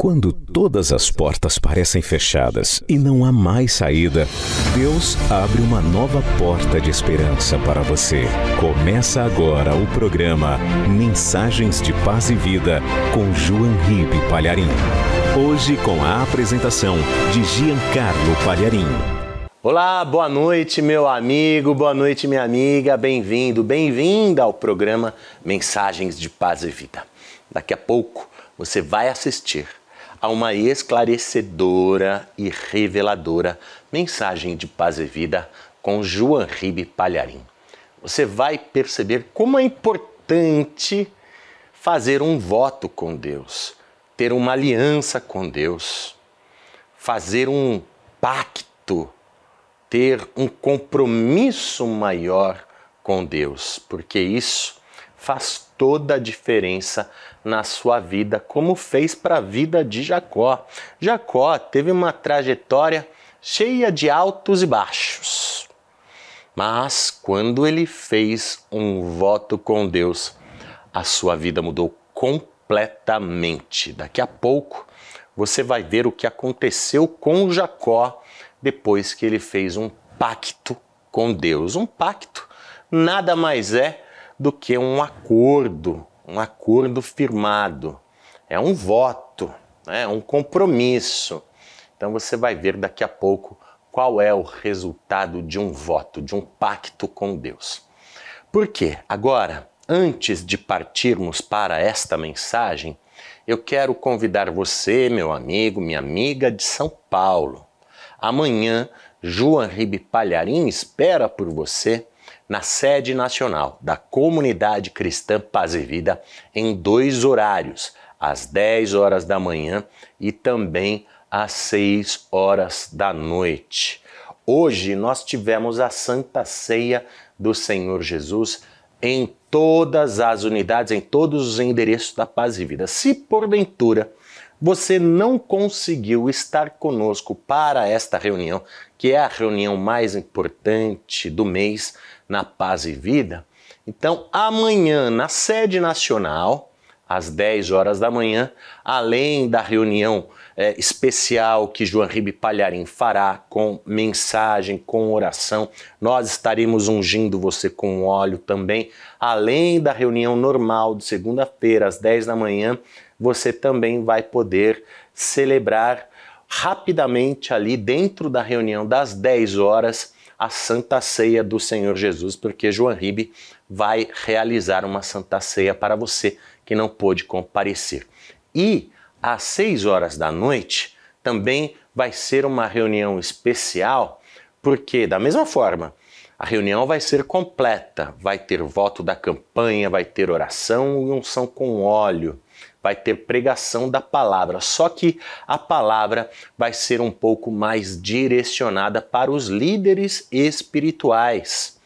Quando todas as portas parecem fechadas e não há mais saída, Deus abre uma nova porta de esperança para você. Começa agora o programa Mensagens de Paz e Vida com João Ribe Palharim. Hoje com a apresentação de Giancarlo Palharim. Olá, boa noite, meu amigo, boa noite, minha amiga. Bem-vindo, bem-vinda ao programa Mensagens de Paz e Vida. Daqui a pouco você vai assistir a uma esclarecedora e reveladora mensagem de paz e vida com João Ribe Palharim. Você vai perceber como é importante fazer um voto com Deus, ter uma aliança com Deus, fazer um pacto, ter um compromisso maior com Deus, porque isso faz toda a diferença na sua vida, como fez para a vida de Jacó. Jacó teve uma trajetória cheia de altos e baixos. Mas quando ele fez um voto com Deus, a sua vida mudou completamente. Daqui a pouco você vai ver o que aconteceu com Jacó depois que ele fez um pacto com Deus. Um pacto nada mais é do que um acordo, um acordo firmado, é um voto, é um compromisso. Então você vai ver daqui a pouco qual é o resultado de um voto, de um pacto com Deus. Por quê? Agora, antes de partirmos para esta mensagem, eu quero convidar você, meu amigo, minha amiga de São Paulo. Amanhã, João Ribe Palharim espera por você na sede nacional da Comunidade Cristã Paz e Vida em dois horários, às 10 horas da manhã e também às 6 horas da noite. Hoje nós tivemos a Santa Ceia do Senhor Jesus em todas as unidades, em todos os endereços da Paz e Vida. Se porventura você não conseguiu estar conosco para esta reunião, que é a reunião mais importante do mês, na Paz e Vida. Então, amanhã, na sede nacional, às 10 horas da manhã, além da reunião é, especial que João Ribe Palharim fará com mensagem, com oração. Nós estaremos ungindo você com óleo também. Além da reunião normal de segunda-feira, às 10 da manhã, você também vai poder celebrar rapidamente ali dentro da reunião das 10 horas a Santa Ceia do Senhor Jesus, porque João Ribe vai realizar uma Santa Ceia para você que não pôde comparecer. E às 6 horas da noite também vai ser uma reunião especial, porque da mesma forma, a reunião vai ser completa, vai ter voto da campanha, vai ter oração e unção com óleo vai ter pregação da palavra, só que a palavra vai ser um pouco mais direcionada para os líderes espirituais.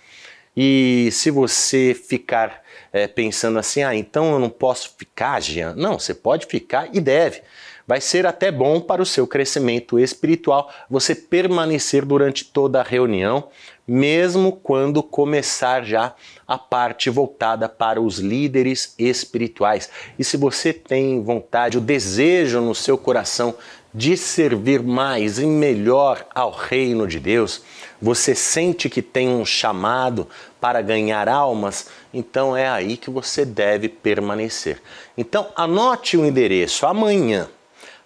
E se você ficar é, pensando assim, ah, então eu não posso ficar, Jean, não, você pode ficar e deve. Vai ser até bom para o seu crescimento espiritual você permanecer durante toda a reunião, mesmo quando começar já a parte voltada para os líderes espirituais. E se você tem vontade, o desejo no seu coração de servir mais e melhor ao reino de Deus, você sente que tem um chamado para ganhar almas, então é aí que você deve permanecer. Então anote o endereço amanhã.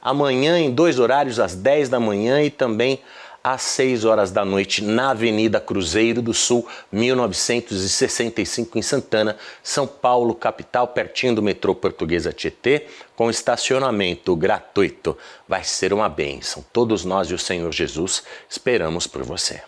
Amanhã em dois horários às 10 da manhã e também às 6 horas da noite na Avenida Cruzeiro do Sul, 1965, em Santana, São Paulo, capital, pertinho do metrô Portuguesa Tietê, com estacionamento gratuito. Vai ser uma bênção. Todos nós e o Senhor Jesus esperamos por você.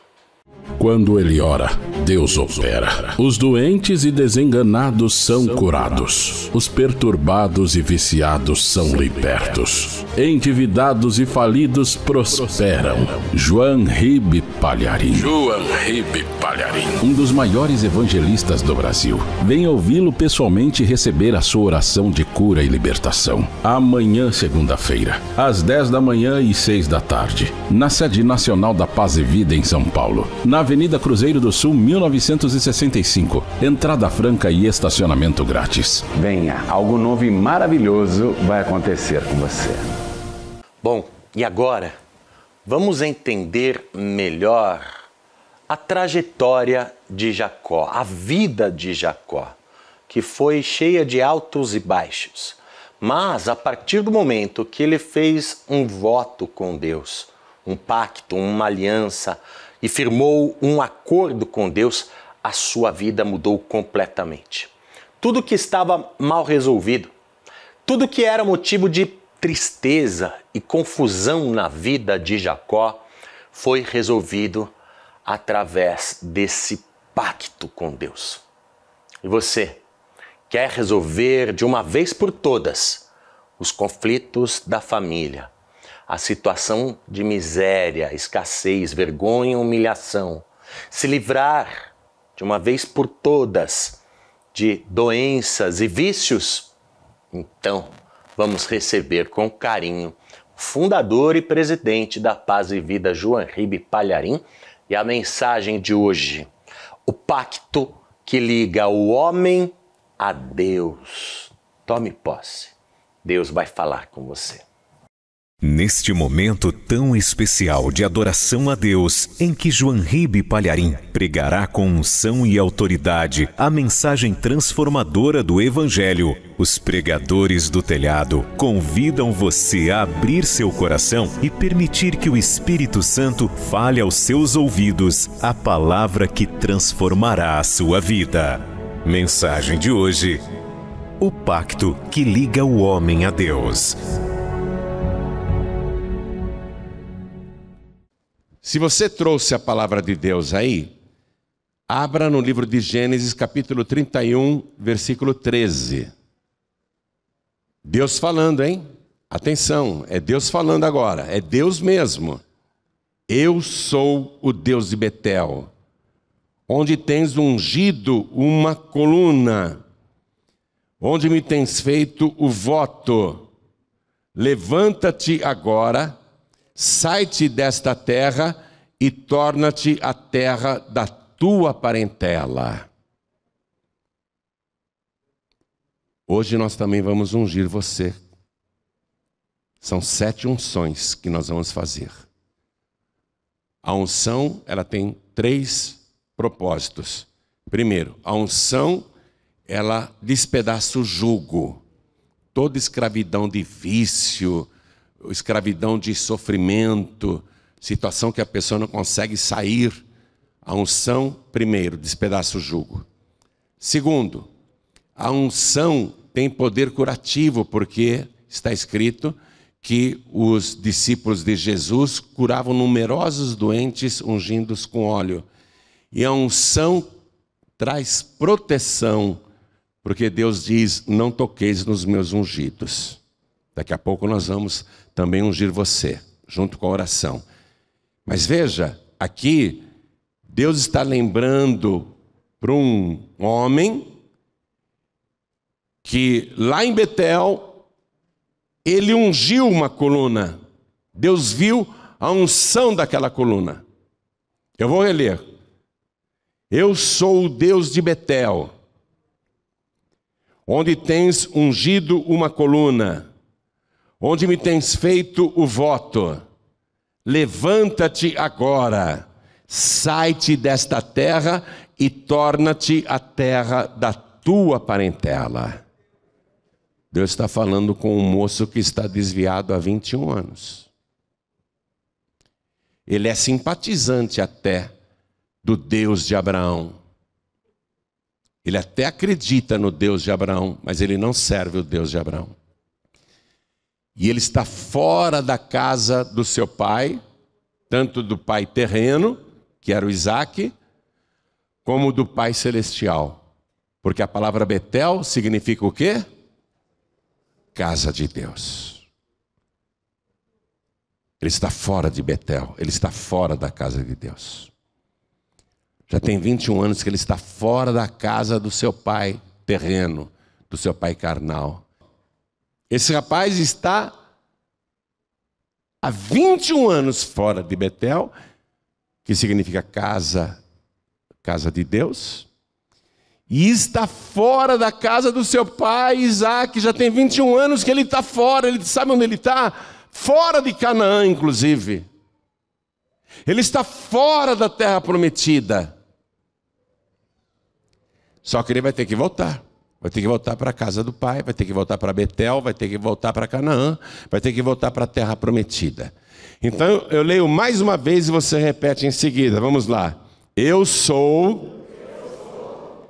Quando ele ora, Deus opera. Os doentes e desenganados são curados. Os perturbados e viciados são libertos. Endividados e falidos prosperam. João Ribe Palharim. João Ribe Palharim. Um dos maiores evangelistas do Brasil. Venha ouvi-lo pessoalmente e receber a sua oração de cura e libertação. Amanhã, segunda-feira, às 10 da manhã e 6 da tarde, na sede nacional da Paz e Vida em São Paulo na Avenida Cruzeiro do Sul, 1965. Entrada franca e estacionamento grátis. Venha, algo novo e maravilhoso vai acontecer com você. Bom, e agora vamos entender melhor a trajetória de Jacó, a vida de Jacó, que foi cheia de altos e baixos. Mas a partir do momento que ele fez um voto com Deus, um pacto, uma aliança, e firmou um acordo com Deus, a sua vida mudou completamente. Tudo que estava mal resolvido, tudo que era motivo de tristeza e confusão na vida de Jacó foi resolvido através desse pacto com Deus. E você quer resolver de uma vez por todas os conflitos da família, a situação de miséria, escassez, vergonha, humilhação. Se livrar de uma vez por todas de doenças e vícios. Então, vamos receber com carinho o fundador e presidente da Paz e Vida, João Ribe Palharim, e a mensagem de hoje: o pacto que liga o homem a Deus. Tome posse. Deus vai falar com você. Neste momento tão especial de adoração a Deus, em que João Ribe Palharim pregará com unção e autoridade a mensagem transformadora do Evangelho, os pregadores do telhado convidam você a abrir seu coração e permitir que o Espírito Santo fale aos seus ouvidos a palavra que transformará a sua vida. Mensagem de hoje: O pacto que liga o homem a Deus. Se você trouxe a palavra de Deus aí, abra no livro de Gênesis, capítulo 31, versículo 13. Deus falando, hein? Atenção, é Deus falando agora, é Deus mesmo. Eu sou o Deus de Betel, onde tens ungido uma coluna, onde me tens feito o voto. Levanta-te agora sai-te desta terra e torna-te a terra da tua parentela. Hoje nós também vamos ungir você. São sete unções que nós vamos fazer. A unção, ela tem três propósitos. Primeiro, a unção, ela despedaça o jugo, toda escravidão de vício, escravidão de sofrimento, situação que a pessoa não consegue sair. A unção, primeiro, despedaça o jugo. Segundo, a unção tem poder curativo, porque está escrito que os discípulos de Jesus curavam numerosos doentes ungindo-os com óleo. E a unção traz proteção, porque Deus diz: Não toqueis nos meus ungidos. Daqui a pouco nós vamos também ungir você, junto com a oração. Mas veja, aqui, Deus está lembrando para um homem que lá em Betel, ele ungiu uma coluna. Deus viu a unção daquela coluna. Eu vou reler. Eu sou o Deus de Betel, onde tens ungido uma coluna, onde me tens feito o voto. Levanta-te agora, sai-te desta terra e torna-te a terra da tua parentela. Deus está falando com um moço que está desviado há 21 anos. Ele é simpatizante até do Deus de Abraão. Ele até acredita no Deus de Abraão, mas ele não serve o Deus de Abraão e ele está fora da casa do seu pai, tanto do pai terreno, que era o Isaac, como do pai celestial. Porque a palavra Betel significa o quê? Casa de Deus. Ele está fora de Betel, ele está fora da casa de Deus. Já tem 21 anos que ele está fora da casa do seu pai terreno, do seu pai carnal. Esse rapaz está há 21 anos fora de Betel, que significa casa, casa de Deus, e está fora da casa do seu pai Isaac, já tem 21 anos que ele está fora, ele sabe onde ele está? Fora de Canaã, inclusive. Ele está fora da terra prometida. Só que ele vai ter que voltar. Vai ter que voltar para a casa do pai, vai ter que voltar para Betel, vai ter que voltar para Canaã, vai ter que voltar para a terra prometida. Então eu leio mais uma vez e você repete em seguida. Vamos lá. Eu sou.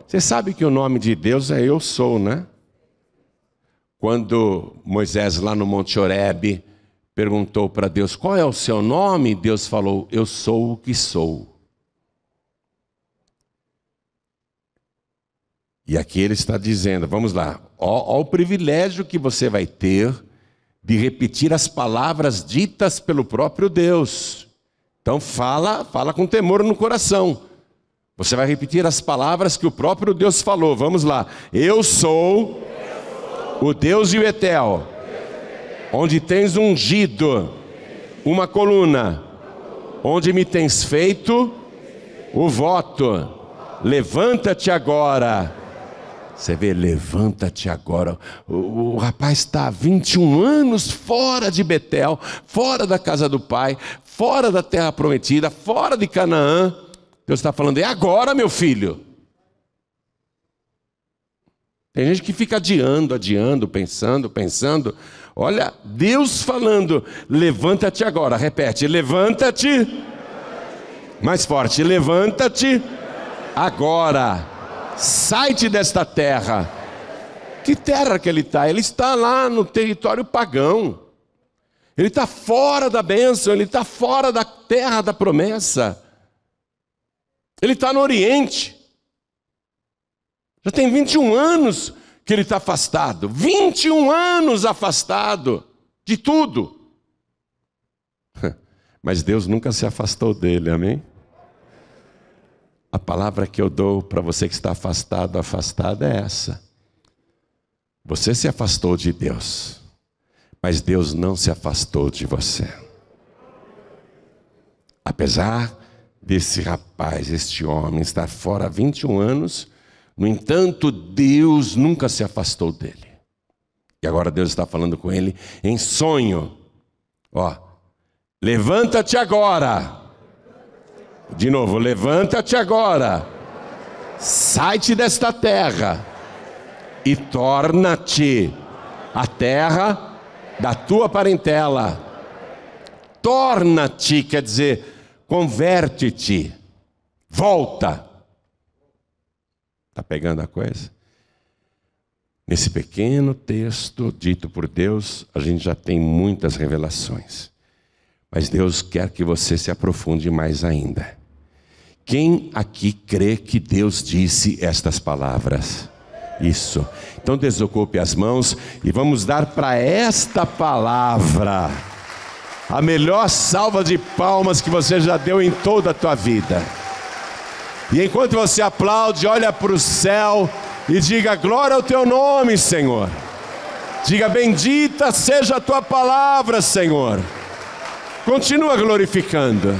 Você sabe que o nome de Deus é Eu sou, né? Quando Moisés, lá no Monte Oreb perguntou para Deus qual é o seu nome, Deus falou: Eu sou o que sou. E aqui ele está dizendo, vamos lá, olha o privilégio que você vai ter de repetir as palavras ditas pelo próprio Deus. Então fala, fala com temor no coração. Você vai repetir as palavras que o próprio Deus falou. Vamos lá. Eu sou, Eu sou. o Deus e o Etel, onde tens ungido uma coluna, onde me tens feito o voto. Levanta-te agora você vê, levanta-te agora. O, o rapaz está há 21 anos fora de Betel, fora da casa do pai, fora da terra prometida, fora de Canaã. Deus está falando, é agora, meu filho. Tem gente que fica adiando, adiando, pensando, pensando. Olha, Deus falando, levanta-te agora. Repete, levanta-te. Mais forte, levanta-te agora sai-te desta terra. Que terra que ele está? Ele está lá no território pagão. Ele está fora da bênção, ele está fora da terra da promessa. Ele está no Oriente. Já tem 21 anos que ele está afastado. 21 anos afastado de tudo. Mas Deus nunca se afastou dele, amém? A palavra que eu dou para você que está afastado, afastada, é essa. Você se afastou de Deus, mas Deus não se afastou de você. Apesar desse rapaz, este homem, estar fora há 21 anos, no entanto, Deus nunca se afastou dele. E agora Deus está falando com ele em sonho. Ó, levanta-te agora de novo, levanta-te agora, sai-te desta terra e torna-te a terra da tua parentela. Torna-te, quer dizer, converte-te, volta. Está pegando a coisa? Nesse pequeno texto dito por Deus, a gente já tem muitas revelações. Mas Deus quer que você se aprofunde mais ainda. Quem aqui crê que Deus disse estas palavras? Isso. Então desocupe as mãos e vamos dar para esta palavra a melhor salva de palmas que você já deu em toda a tua vida. E enquanto você aplaude, olha para o céu e diga glória ao teu nome, Senhor. Diga bendita seja a tua palavra, Senhor. Continua glorificando.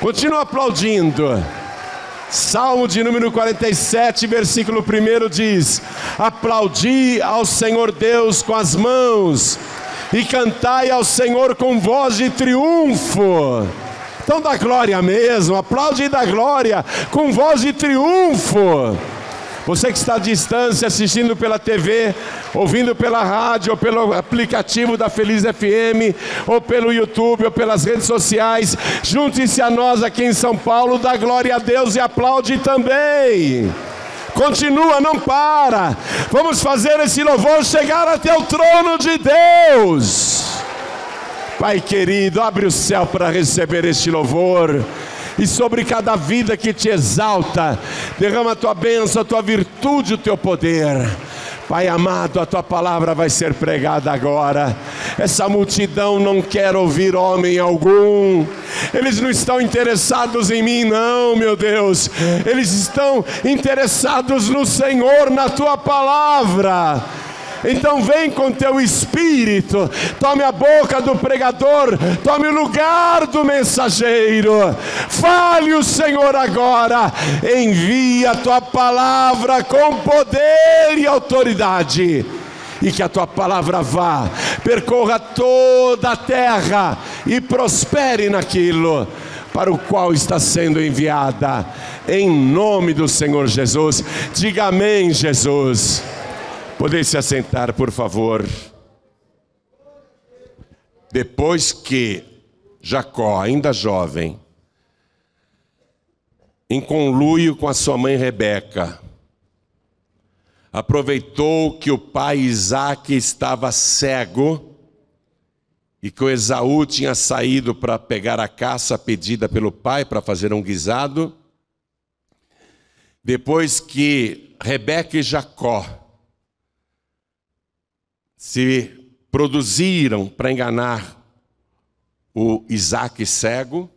Continua aplaudindo. Salmo de número 47, versículo 1 diz: Aplaudi ao Senhor Deus com as mãos e cantai ao Senhor com voz de triunfo. Então dá glória mesmo, aplaude e dá glória com voz de triunfo. Você que está à distância, assistindo pela TV, ouvindo pela rádio, ou pelo aplicativo da Feliz FM, ou pelo YouTube, ou pelas redes sociais, junte-se a nós aqui em São Paulo, dá glória a Deus e aplaude também. Continua, não para. Vamos fazer esse louvor chegar até o trono de Deus. Pai querido, abre o céu para receber este louvor e sobre cada vida que te exalta. Derrama a tua bênção, a tua virtude, o teu poder. Pai amado, a tua palavra vai ser pregada agora. Essa multidão não quer ouvir homem algum. Eles não estão interessados em mim, não, meu Deus. Eles estão interessados no Senhor, na tua palavra. Então vem com teu espírito, tome a boca do pregador, tome o lugar do mensageiro. Fale o Senhor agora, envia a tua palavra com poder e autoridade. E que a tua palavra vá, percorra toda a terra e prospere naquilo para o qual está sendo enviada. Em nome do Senhor Jesus, diga amém, Jesus. Podem se assentar, por favor. Depois que Jacó, ainda jovem, em conluio com a sua mãe Rebeca, aproveitou que o pai Isaac estava cego e que o Esaú tinha saído para pegar a caça pedida pelo pai para fazer um guisado. Depois que Rebeca e Jacó se produziram para enganar o Isaac cego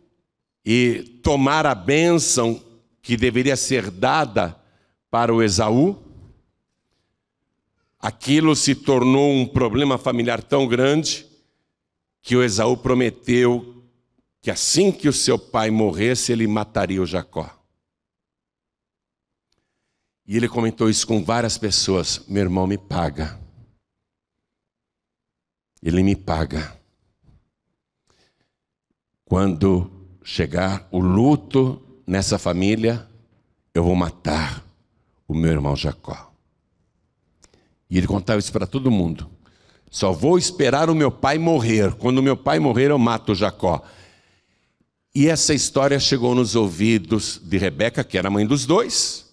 e tomar a bênção que deveria ser dada para o Esaú. Aquilo se tornou um problema familiar tão grande que o Esaú prometeu que assim que o seu pai morresse, ele mataria o Jacó. E ele comentou isso com várias pessoas: meu irmão me paga. Ele me paga. Quando chegar o luto nessa família, eu vou matar o meu irmão Jacó. E ele contava isso para todo mundo. Só vou esperar o meu pai morrer. Quando meu pai morrer, eu mato Jacó. E essa história chegou nos ouvidos de Rebeca, que era mãe dos dois.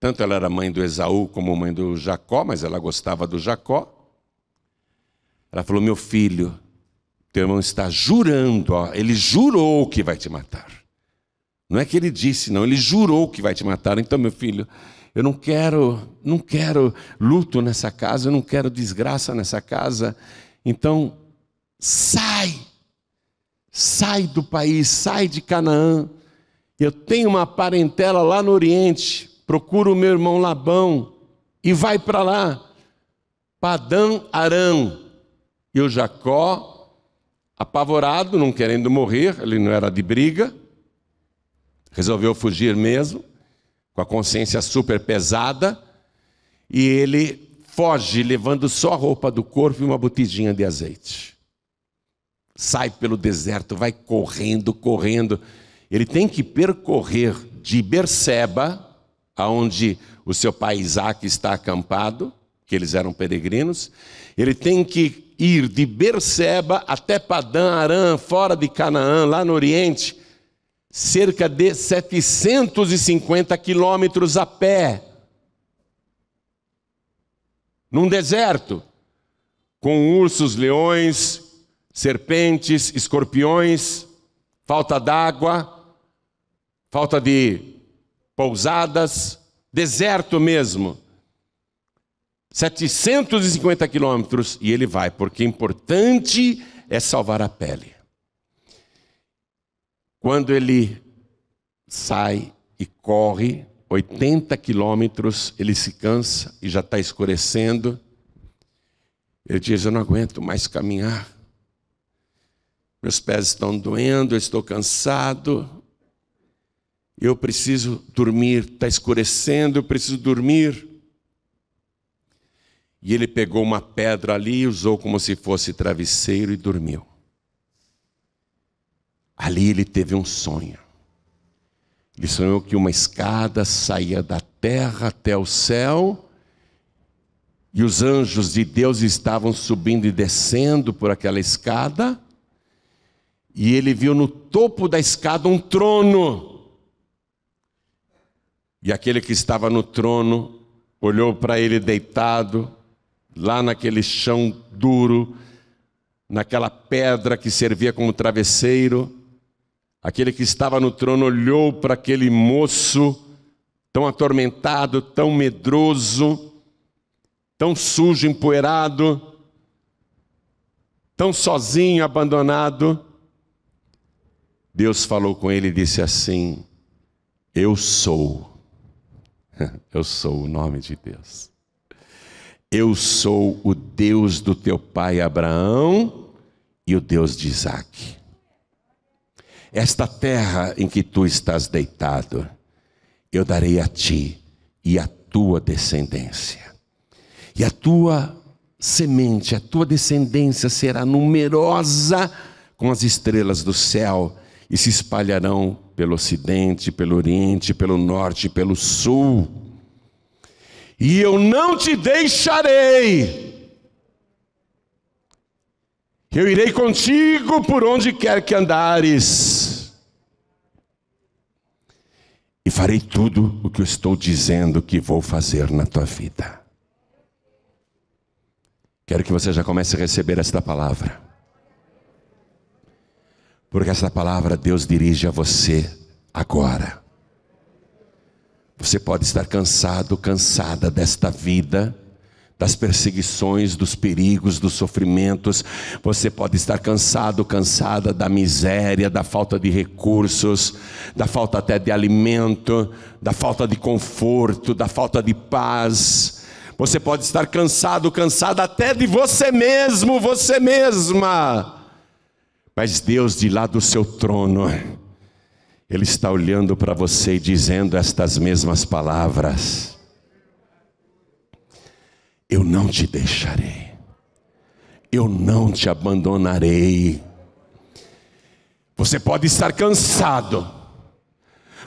Tanto ela era mãe do Esaú como mãe do Jacó, mas ela gostava do Jacó. Ela falou: Meu filho, teu irmão está jurando, ó, ele jurou que vai te matar. Não é que ele disse, não, ele jurou que vai te matar. Então, meu filho, eu não quero, não quero luto nessa casa, eu não quero desgraça nessa casa. Então, sai. Sai do país, sai de Canaã. Eu tenho uma parentela lá no Oriente. Procura o meu irmão Labão e vai para lá. Padã Arão. E o Jacó, apavorado, não querendo morrer, ele não era de briga, resolveu fugir mesmo, com a consciência super pesada, e ele foge levando só a roupa do corpo e uma botijinha de azeite. Sai pelo deserto, vai correndo, correndo. Ele tem que percorrer de Berseba, aonde o seu pai Isaac está acampado, que eles eram peregrinos, ele tem que ir de Berseba até Padã Arã, fora de Canaã, lá no Oriente, cerca de 750 quilômetros a pé, num deserto, com ursos, leões, serpentes, escorpiões, falta d'água, falta de pousadas, deserto mesmo. 750 quilômetros e ele vai, porque importante é salvar a pele. Quando ele sai e corre 80 quilômetros, ele se cansa e já está escurecendo. Ele diz: Eu não aguento mais caminhar. Meus pés estão doendo, eu estou cansado. Eu preciso dormir, está escurecendo, eu preciso dormir. E ele pegou uma pedra ali e usou como se fosse travesseiro e dormiu. Ali ele teve um sonho. Ele sonhou que uma escada saía da terra até o céu e os anjos de Deus estavam subindo e descendo por aquela escada. E ele viu no topo da escada um trono. E aquele que estava no trono olhou para ele deitado lá naquele chão duro, naquela pedra que servia como travesseiro. Aquele que estava no trono olhou para aquele moço tão atormentado, tão medroso, tão sujo, empoeirado, tão sozinho, abandonado. Deus falou com ele e disse assim: Eu sou. Eu sou o nome de Deus. Eu sou o Deus do teu pai Abraão e o Deus de Isaac. Esta terra em que tu estás deitado, eu darei a ti e à tua descendência. E a tua semente, a tua descendência será numerosa como as estrelas do céu e se espalharão pelo ocidente, pelo oriente, pelo norte, pelo sul e eu não te deixarei. Eu irei contigo por onde quer que andares, e farei tudo o que eu estou dizendo que vou fazer na tua vida. Quero que você já comece a receber esta palavra, porque esta palavra Deus dirige a você agora. Você pode estar cansado, cansada desta vida, das perseguições, dos perigos, dos sofrimentos. Você pode estar cansado, cansada da miséria, da falta de recursos, da falta até de alimento, da falta de conforto, da falta de paz. Você pode estar cansado, cansada até de você mesmo, você mesma. Mas Deus de lá do seu trono, ele está olhando para você e dizendo estas mesmas palavras: Eu não te deixarei, eu não te abandonarei. Você pode estar cansado,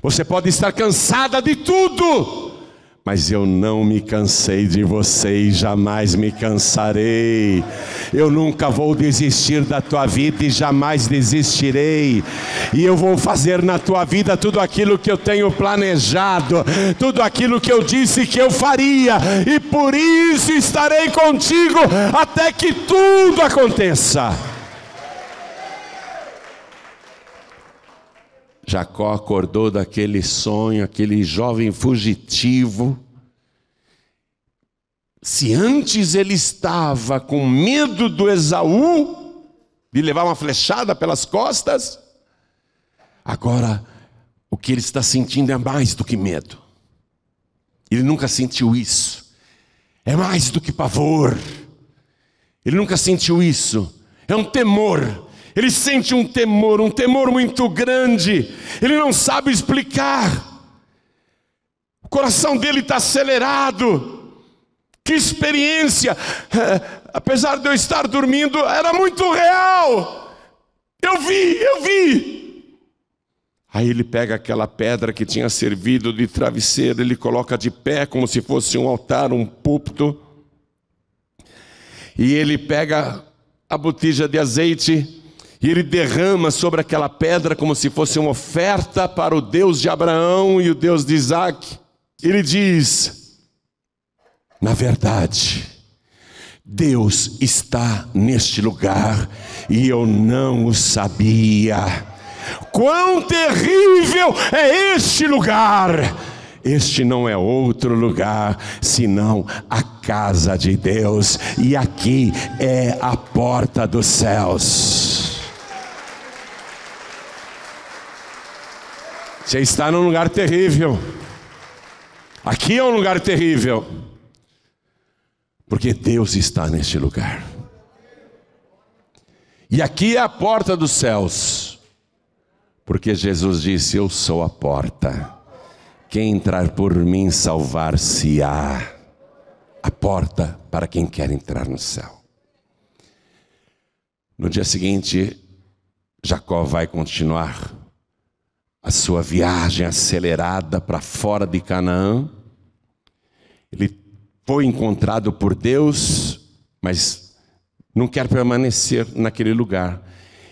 você pode estar cansada de tudo mas eu não me cansei de vocês, jamais me cansarei. Eu nunca vou desistir da tua vida e jamais desistirei. E eu vou fazer na tua vida tudo aquilo que eu tenho planejado, tudo aquilo que eu disse que eu faria, e por isso estarei contigo até que tudo aconteça. Jacó acordou daquele sonho, aquele jovem fugitivo. Se antes ele estava com medo do Esaú, de levar uma flechada pelas costas, agora o que ele está sentindo é mais do que medo. Ele nunca sentiu isso. É mais do que pavor. Ele nunca sentiu isso. É um temor ele sente um temor, um temor muito grande, ele não sabe explicar. O coração dele está acelerado. Que experiência! Apesar de eu estar dormindo, era muito real. Eu vi, eu vi. Aí ele pega aquela pedra que tinha servido de travesseiro, ele coloca de pé como se fosse um altar, um púlpito. E ele pega a botija de azeite e ele derrama sobre aquela pedra como se fosse uma oferta para o Deus de Abraão e o Deus de Isaac. Ele diz: Na verdade, Deus está neste lugar e eu não o sabia. Quão terrível é este lugar! Este não é outro lugar senão a casa de Deus, e aqui é a porta dos céus. Você está num lugar terrível. Aqui é um lugar terrível. Porque Deus está neste lugar. E aqui é a porta dos céus. Porque Jesus disse: Eu sou a porta. Quem entrar por mim salvar-se-á. A porta para quem quer entrar no céu. No dia seguinte, Jacó vai continuar a sua viagem acelerada para fora de Canaã. Ele foi encontrado por Deus, mas não quer permanecer naquele lugar.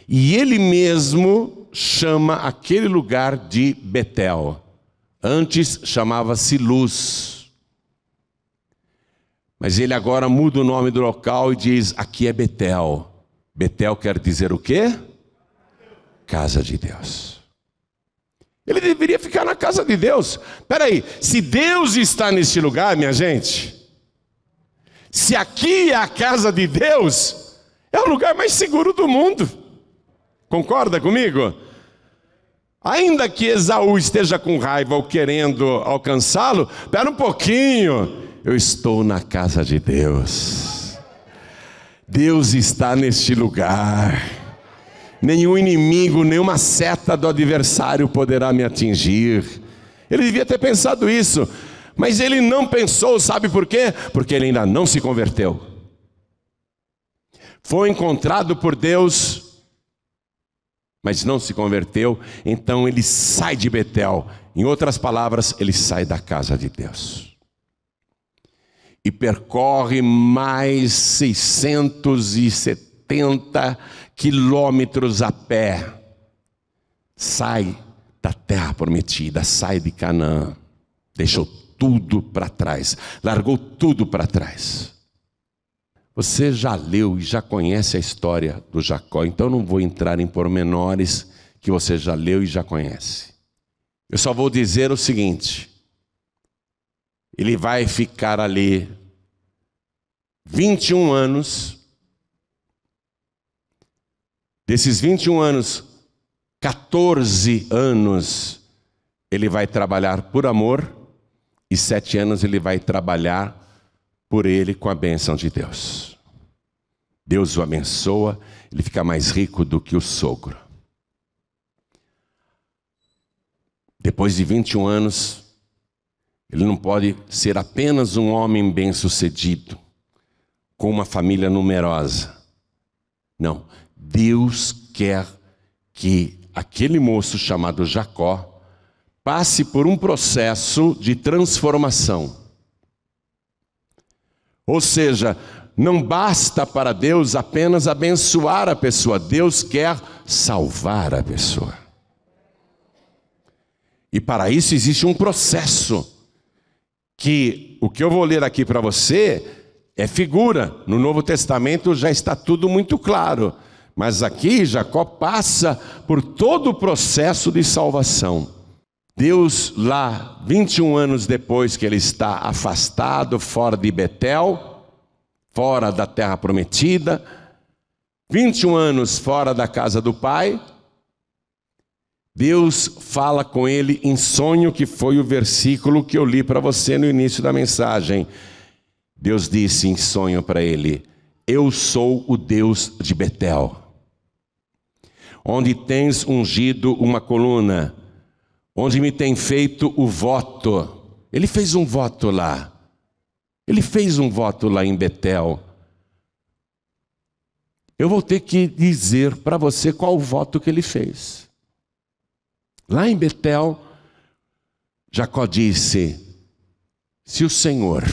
E ele mesmo chama aquele lugar de Betel. Antes chamava-se Luz. Mas ele agora muda o nome do local e diz: aqui é Betel. Betel quer dizer o quê? Casa de Deus. Ele deveria ficar na casa de Deus. Espera aí, se Deus está neste lugar, minha gente, se aqui é a casa de Deus, é o lugar mais seguro do mundo. Concorda comigo? Ainda que Esaú esteja com raiva ou querendo alcançá-lo, espera um pouquinho, eu estou na casa de Deus. Deus está neste lugar nenhum inimigo, nenhuma seta do adversário poderá me atingir. Ele devia ter pensado isso, mas ele não pensou, sabe por quê? Porque ele ainda não se converteu. Foi encontrado por Deus, mas não se converteu, então ele sai de Betel. Em outras palavras, ele sai da casa de Deus e percorre mais 670 quilômetros a pé. Sai da terra prometida, sai de Canaã. Deixou tudo para trás, largou tudo para trás. Você já leu e já conhece a história do Jacó, então não vou entrar em pormenores que você já leu e já conhece. Eu só vou dizer o seguinte: ele vai ficar ali 21 anos Desses 21 anos, 14 anos ele vai trabalhar por amor e sete anos ele vai trabalhar por ele com a bênção de Deus. Deus o abençoa, ele fica mais rico do que o sogro. Depois de 21 anos, ele não pode ser apenas um homem bem-sucedido, com uma família numerosa. Não, Deus quer que aquele moço chamado Jacó passe por um processo de transformação. Ou seja, não basta para Deus apenas abençoar a pessoa, Deus quer salvar a pessoa. E para isso existe um processo que o que eu vou ler aqui para você é figura. No Novo Testamento já está tudo muito claro. Mas aqui Jacó passa por todo o processo de salvação. Deus, lá, 21 anos depois que ele está afastado, fora de Betel, fora da terra prometida, 21 anos fora da casa do pai, Deus fala com ele em sonho, que foi o versículo que eu li para você no início da mensagem. Deus disse em sonho para ele: Eu sou o Deus de Betel onde tens ungido uma coluna, onde me tem feito o voto. Ele fez um voto lá. Ele fez um voto lá em Betel. Eu vou ter que dizer para você qual o voto que ele fez. Lá em Betel, Jacó disse: Se o Senhor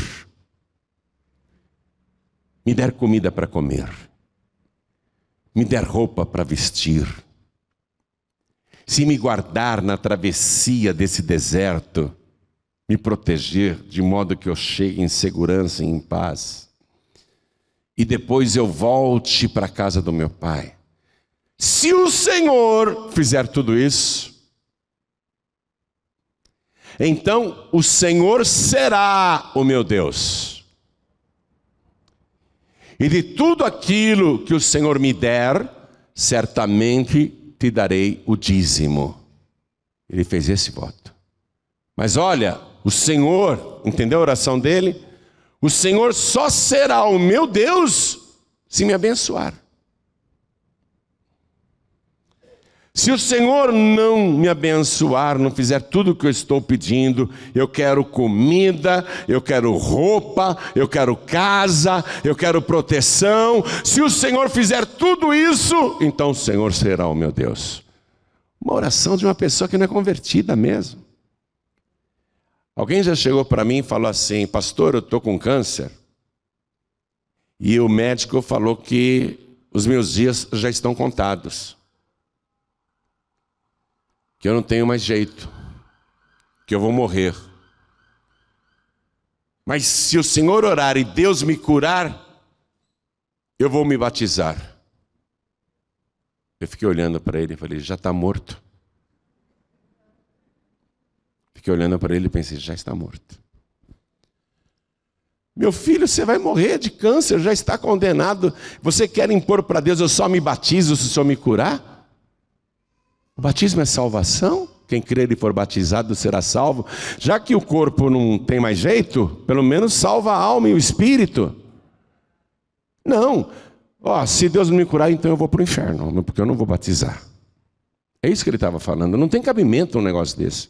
me der comida para comer, me der roupa para vestir. Se me guardar na travessia desse deserto, me proteger de modo que eu chegue em segurança e em paz. E depois eu volte para a casa do meu pai. Se o Senhor fizer tudo isso, então o Senhor será o meu Deus e de tudo aquilo que o Senhor me der, certamente te darei o dízimo. Ele fez esse voto. Mas olha, o Senhor, entendeu a oração dele? O Senhor só será o meu Deus se me abençoar. Se o Senhor não me abençoar, não fizer tudo o que eu estou pedindo, eu quero comida, eu quero roupa, eu quero casa, eu quero proteção. Se o Senhor fizer tudo isso, então o Senhor será o meu Deus. Uma oração de uma pessoa que não é convertida mesmo. Alguém já chegou para mim e falou assim: Pastor, eu estou com câncer. E o médico falou que os meus dias já estão contados que eu não tenho mais jeito, que eu vou morrer. Mas se o Senhor orar e Deus me curar, eu vou me batizar. Eu fiquei olhando para ele e falei: já está morto. Fiquei olhando para ele e pensei: já está morto. Meu filho, você vai morrer de câncer, já está condenado. Você quer impor para Deus: eu só me batizo se o Senhor me curar? O batismo é salvação? Quem crer e for batizado será salvo. Já que o corpo não tem mais jeito, pelo menos salva a alma e o espírito. Não. Ó, se Deus não me curar, então eu vou para o inferno, porque eu não vou batizar. É isso que ele estava falando. Não tem cabimento um negócio desse.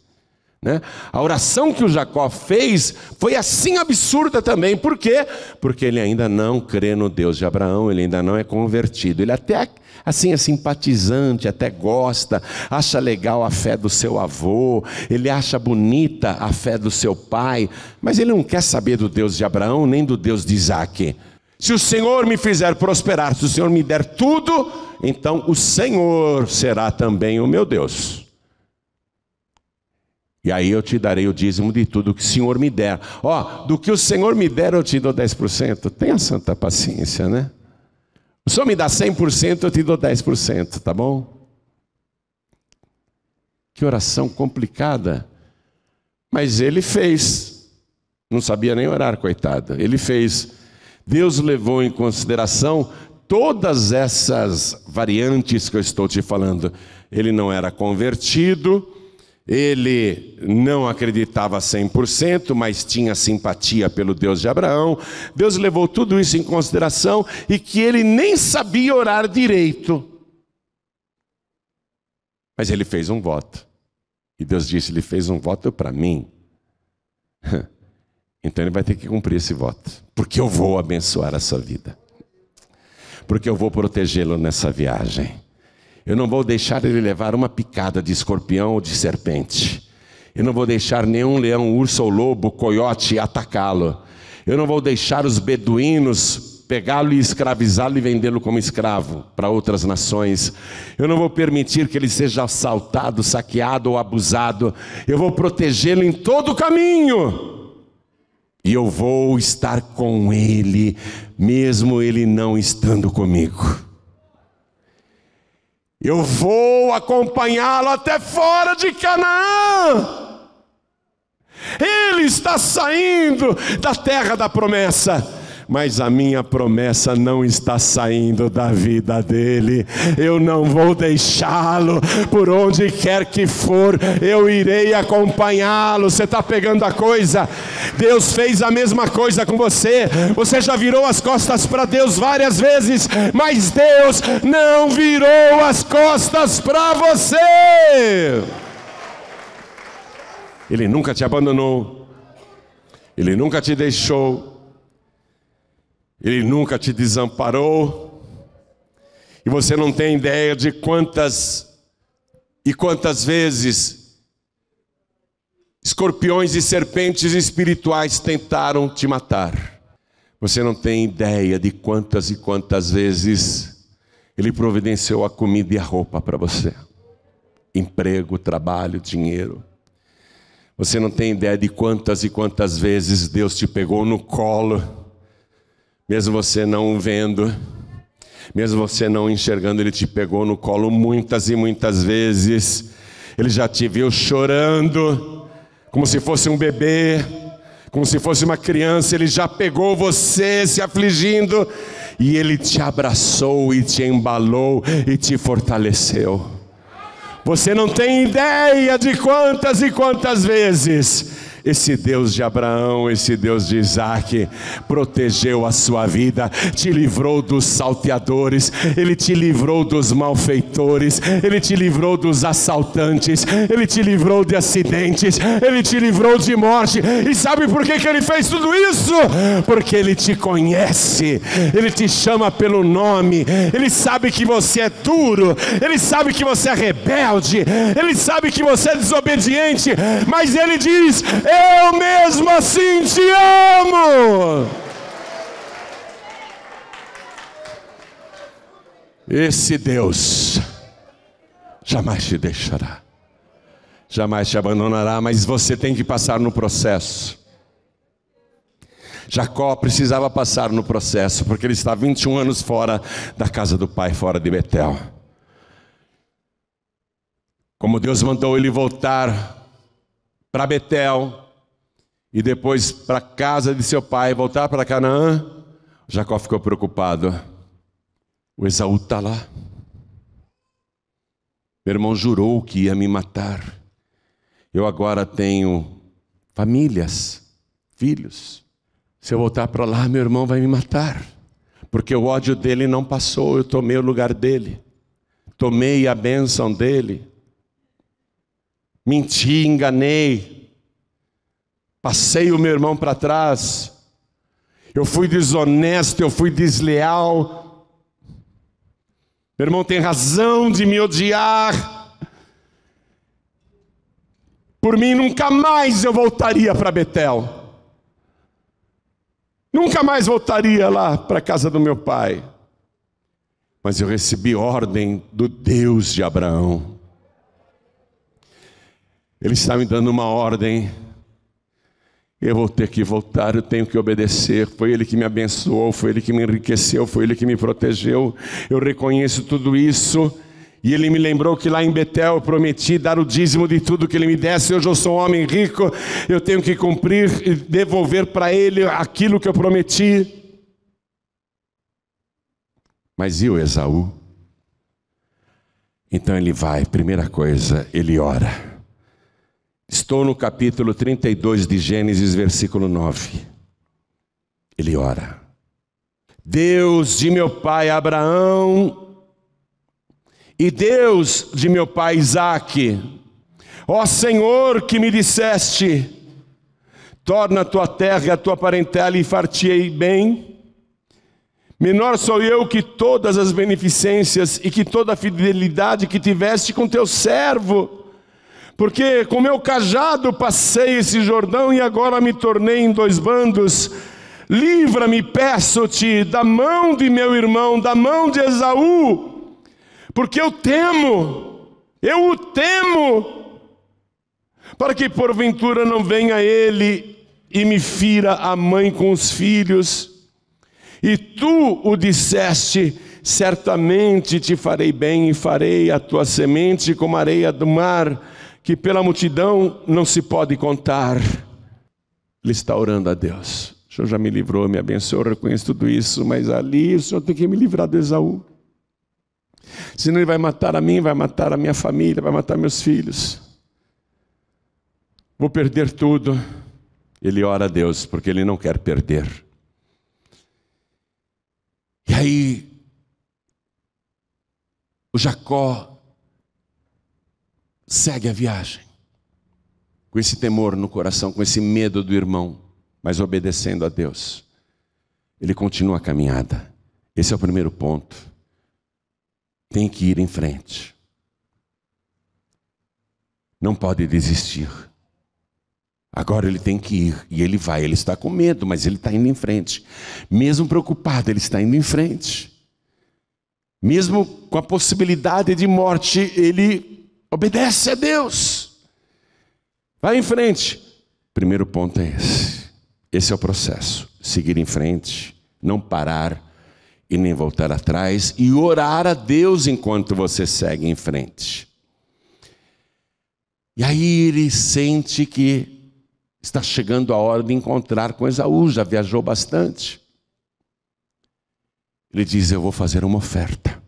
Né? A oração que o Jacó fez foi assim absurda também. Por quê? Porque ele ainda não crê no Deus de Abraão, ele ainda não é convertido. Ele até assim é simpatizante, até gosta, acha legal a fé do seu avô, ele acha bonita a fé do seu pai, mas ele não quer saber do Deus de Abraão nem do Deus de Isaac. Se o Senhor me fizer prosperar, se o Senhor me der tudo, então o Senhor será também o meu Deus. E aí eu te darei o dízimo de tudo que o Senhor me der. Ó, do que o Senhor me der, eu te dou 10%. Tenha santa paciência, né? O Senhor me dá 100%, eu te dou 10%, tá bom? Que oração complicada. Mas ele fez. Não sabia nem orar, coitado. Ele fez. Deus levou em consideração todas essas variantes que eu estou te falando. Ele não era convertido ele não acreditava 100%, mas tinha simpatia pelo Deus de Abraão. Deus levou tudo isso em consideração e que ele nem sabia orar direito. Mas ele fez um voto. E Deus disse: Ele fez um voto para mim. Então ele vai ter que cumprir esse voto, porque eu vou abençoar a sua vida, porque eu vou protegê-lo nessa viagem eu não vou deixar ele levar uma picada de escorpião ou de serpente. Eu não vou deixar nenhum leão, urso ou lobo, coiote atacá-lo. Eu não vou deixar os beduínos pegá-lo e escravizá-lo e vendê-lo como escravo para outras nações. Eu não vou permitir que ele seja assaltado, saqueado ou abusado. Eu vou protegê-lo em todo o caminho. E eu vou estar com ele, mesmo ele não estando comigo. Eu vou acompanhá-lo até fora de Canaã. Ele está saindo da terra da promessa mas a minha promessa não está saindo da vida dele. Eu não vou deixá-lo, por onde quer que for, eu irei acompanhá-lo. Você está pegando a coisa? Deus fez a mesma coisa com você. Você já virou as costas para Deus várias vezes, mas Deus não virou as costas para você. Ele nunca te abandonou, Ele nunca te deixou, ele nunca te desamparou. E você não tem ideia de quantas e quantas vezes escorpiões e serpentes espirituais tentaram te matar. Você não tem ideia de quantas e quantas vezes ele providenciou a comida e a roupa para você. Emprego, trabalho, dinheiro. Você não tem ideia de quantas e quantas vezes Deus te pegou no colo mesmo você não vendo, mesmo você não enxergando, Ele te pegou no colo muitas e muitas vezes. Ele já te viu chorando, como se fosse um bebê, como se fosse uma criança. Ele já pegou você se afligindo e Ele te abraçou e te embalou e te fortaleceu. Você não tem ideia de quantas e quantas vezes esse Deus de Abraão, esse Deus de Isaac, protegeu a sua vida, te livrou dos salteadores, ele te livrou dos malfeitores, ele te livrou dos assaltantes, ele te livrou de acidentes, ele te livrou de morte. E sabe por que, que ele fez tudo isso? Porque ele te conhece, ele te chama pelo nome, ele sabe que você é duro, ele sabe que você é rebelde, ele sabe que você é desobediente, mas ele diz: eu mesmo assim te amo. Esse Deus jamais te deixará, jamais te abandonará, mas você tem que passar no processo. Jacó precisava passar no processo, porque ele está 21 anos fora da casa do pai, fora de Betel. Como Deus mandou ele voltar para Betel, e depois para a casa de seu pai, voltar para Canaã, Jacó ficou preocupado. O Esaú está lá. Meu irmão jurou que ia me matar. Eu agora tenho famílias, filhos. Se eu voltar para lá, meu irmão vai me matar. Porque o ódio dele não passou, eu tomei o lugar dele. Tomei a bênção dele. Menti, enganei, passei o meu irmão para trás, eu fui desonesto, eu fui desleal. Meu irmão tem razão de me odiar. Por mim nunca mais eu voltaria para Betel. Nunca mais voltaria lá para a casa do meu pai. Mas eu recebi ordem do Deus de Abraão. Ele está me dando uma ordem eu vou ter que voltar, eu tenho que obedecer. Foi Ele que me abençoou, foi Ele que me enriqueceu, foi Ele que me protegeu. Eu reconheço tudo isso. E ele me lembrou que lá em Betel eu prometi dar o dízimo de tudo que ele me desse. Hoje eu sou um homem rico, eu tenho que cumprir e devolver para ele aquilo que eu prometi. Mas e o Esaú? Então ele vai, primeira coisa, ele ora. Estou no capítulo 32 de Gênesis, versículo 9. Ele ora: Deus de meu pai Abraão e Deus de meu pai Isaque, ó Senhor que me disseste: torna a tua terra e a tua parentela e fartiei bem. Menor sou eu que todas as beneficências e que toda a fidelidade que tiveste com teu servo porque com meu cajado passei esse Jordão e agora me tornei em dois bandos. Livra-me, peço-te, da mão de meu irmão, da mão de Esaú, porque eu temo, eu o temo, para que porventura não venha ele e me fira a mãe com os filhos. E tu o disseste, certamente te farei bem e farei a tua semente como a areia do mar que pela multidão não se pode contar. Ele está orando a Deus. O Senhor já me livrou, me abençoou, eu reconheço tudo isso, mas ali o Senhor tem que me livrar de Esaú. Senão ele vai matar a mim, vai matar a minha família, vai matar meus filhos. Vou perder tudo. Ele ora a Deus, porque ele não quer perder. E aí, o Jacó segue a viagem. Com esse temor no coração, com esse medo do irmão, mas obedecendo a Deus. Ele continua a caminhada. Esse é o primeiro ponto. Tem que ir em frente. Não pode desistir. Agora ele tem que ir e ele vai. Ele está com medo, mas ele está indo em frente. Mesmo preocupado, ele está indo em frente. Mesmo com a possibilidade de morte, ele Obedece a Deus. Vai em frente. Primeiro ponto é esse. Esse é o processo. Seguir em frente, não parar e nem voltar atrás e orar a Deus enquanto você segue em frente. E aí ele sente que está chegando a hora de encontrar com Esaú, já viajou bastante. Ele diz: Eu vou fazer uma oferta.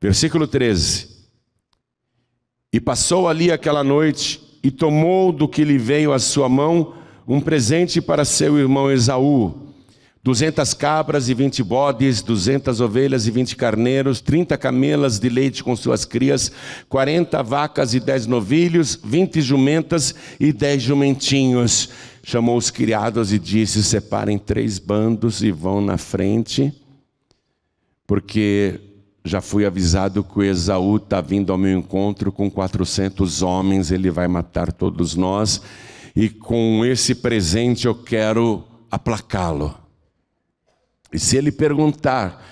Versículo 13. E passou ali aquela noite e tomou do que lhe veio à sua mão um presente para seu irmão Esaú. Duzentas cabras e vinte bodes, duzentas ovelhas e vinte carneiros, trinta camelas de leite com suas crias, quarenta vacas e dez novilhos, vinte jumentas e dez jumentinhos. Chamou os criados e disse: Separem três bandos e vão na frente, porque já fui avisado que o Esaú está vindo ao meu encontro com 400 homens, ele vai matar todos nós, e com esse presente eu quero aplacá-lo. E se ele perguntar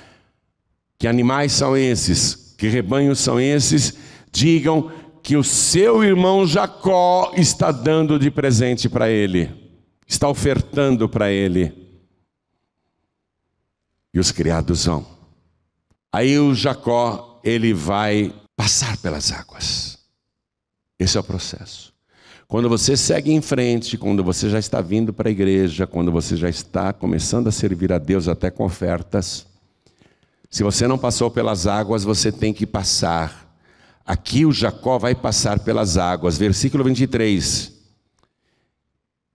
que animais são esses, que rebanhos são esses, digam que o seu irmão Jacó está dando de presente para ele, está ofertando para ele. E os criados vão. Aí o Jacó, ele vai passar pelas águas. Esse é o processo. Quando você segue em frente, quando você já está vindo para a igreja, quando você já está começando a servir a Deus até com ofertas, se você não passou pelas águas, você tem que passar. Aqui o Jacó vai passar pelas águas. Versículo 23.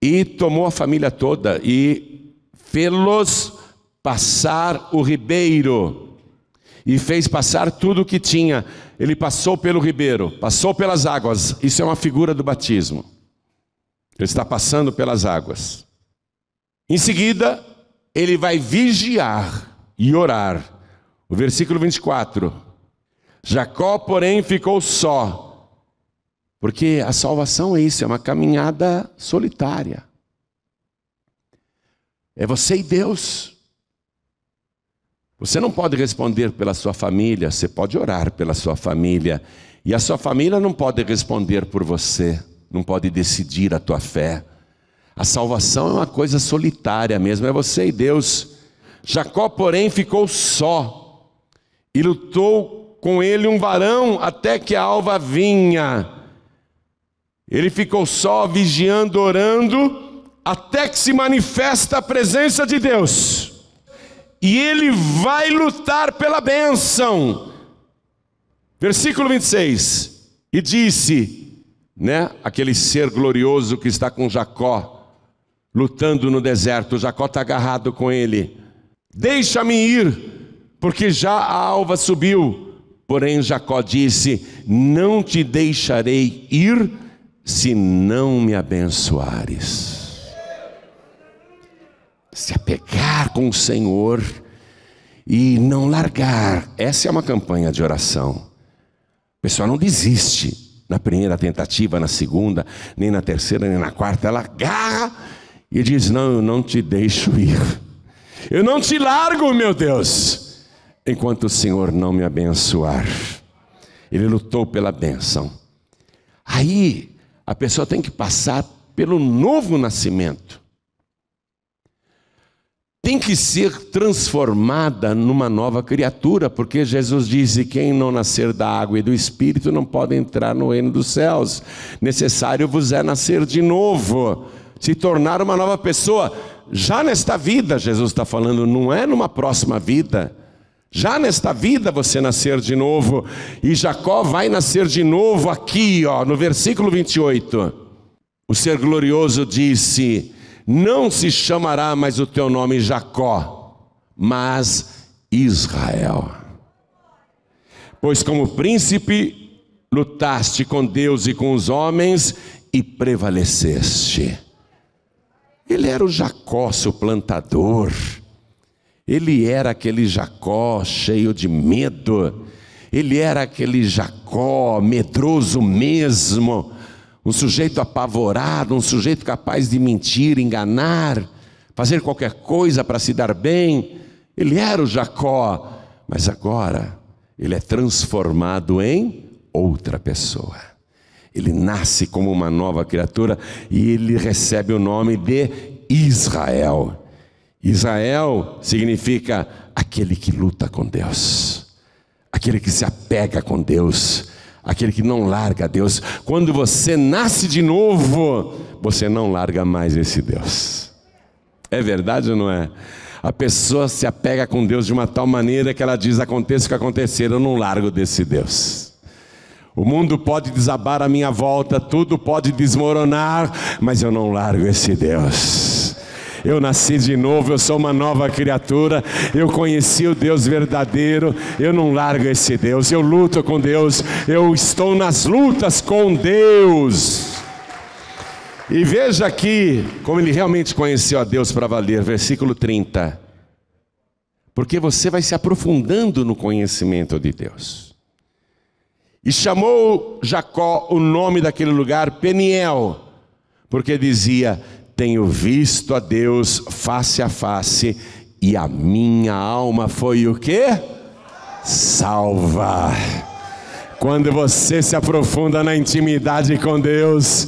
E tomou a família toda e fê-los passar o ribeiro e fez passar tudo o que tinha. Ele passou pelo ribeiro, passou pelas águas. Isso é uma figura do batismo. Ele está passando pelas águas. Em seguida, ele vai vigiar e orar. O versículo 24. Jacó, porém, ficou só. Porque a salvação é isso, é uma caminhada solitária. É você e Deus. Você não pode responder pela sua família, você pode orar pela sua família. E a sua família não pode responder por você, não pode decidir a tua fé. A salvação é uma coisa solitária mesmo, é você e Deus. Jacó, porém, ficou só e lutou com ele um varão até que a alva vinha. Ele ficou só, vigiando, orando, até que se manifesta a presença de Deus e ele vai lutar pela bênção. Versículo 26. E disse, né, aquele ser glorioso que está com Jacó, lutando no deserto, Jacó está agarrado com ele: Deixa-me ir, porque já a alva subiu. Porém, Jacó disse: Não te deixarei ir se não me abençoares se apegar com o Senhor e não largar. Essa é uma campanha de oração. O pessoal não desiste na primeira tentativa, na segunda, nem na terceira, nem na quarta. Ela agarra e diz: Não, eu não te deixo ir. Eu não te largo, meu Deus, enquanto o Senhor não me abençoar. Ele lutou pela bênção. Aí a pessoa tem que passar pelo novo nascimento tem que ser transformada numa nova criatura, porque Jesus disse: quem não nascer da água e do espírito não pode entrar no reino dos céus. Necessário vos é nascer de novo, se tornar uma nova pessoa. Já nesta vida, Jesus está falando, não é numa próxima vida. Já nesta vida você nascer de novo, e Jacó vai nascer de novo aqui, ó, no versículo 28. O ser glorioso disse: não se chamará mais o teu nome Jacó, mas Israel. Pois como príncipe lutaste com Deus e com os homens e prevaleceste. Ele era o Jacó suplantador. Ele era aquele Jacó cheio de medo. Ele era aquele Jacó medroso mesmo um sujeito apavorado, um sujeito capaz de mentir, enganar, fazer qualquer coisa para se dar bem. Ele era o Jacó, mas agora ele é transformado em outra pessoa. Ele nasce como uma nova criatura e ele recebe o nome de Israel. Israel significa aquele que luta com Deus, aquele que se apega com Deus, aquele que não larga Deus. Quando você nasce de novo, você não larga mais esse Deus. É verdade ou não é? A pessoa se apega com Deus de uma tal maneira que ela diz: aconteça o que acontecer, eu não largo desse Deus. O mundo pode desabar à minha volta, tudo pode desmoronar, mas eu não largo esse Deus eu nasci de novo, eu sou uma nova criatura, eu conheci o Deus verdadeiro, eu não largo esse Deus, eu luto com Deus, eu estou nas lutas com Deus. E veja aqui como ele realmente conheceu a Deus para valer, versículo 30. Porque você vai se aprofundando no conhecimento de Deus. E chamou Jacó o nome daquele lugar Peniel, porque dizia: tenho visto a Deus face a face e a minha alma foi o que? Salva. Quando você se aprofunda na intimidade com Deus,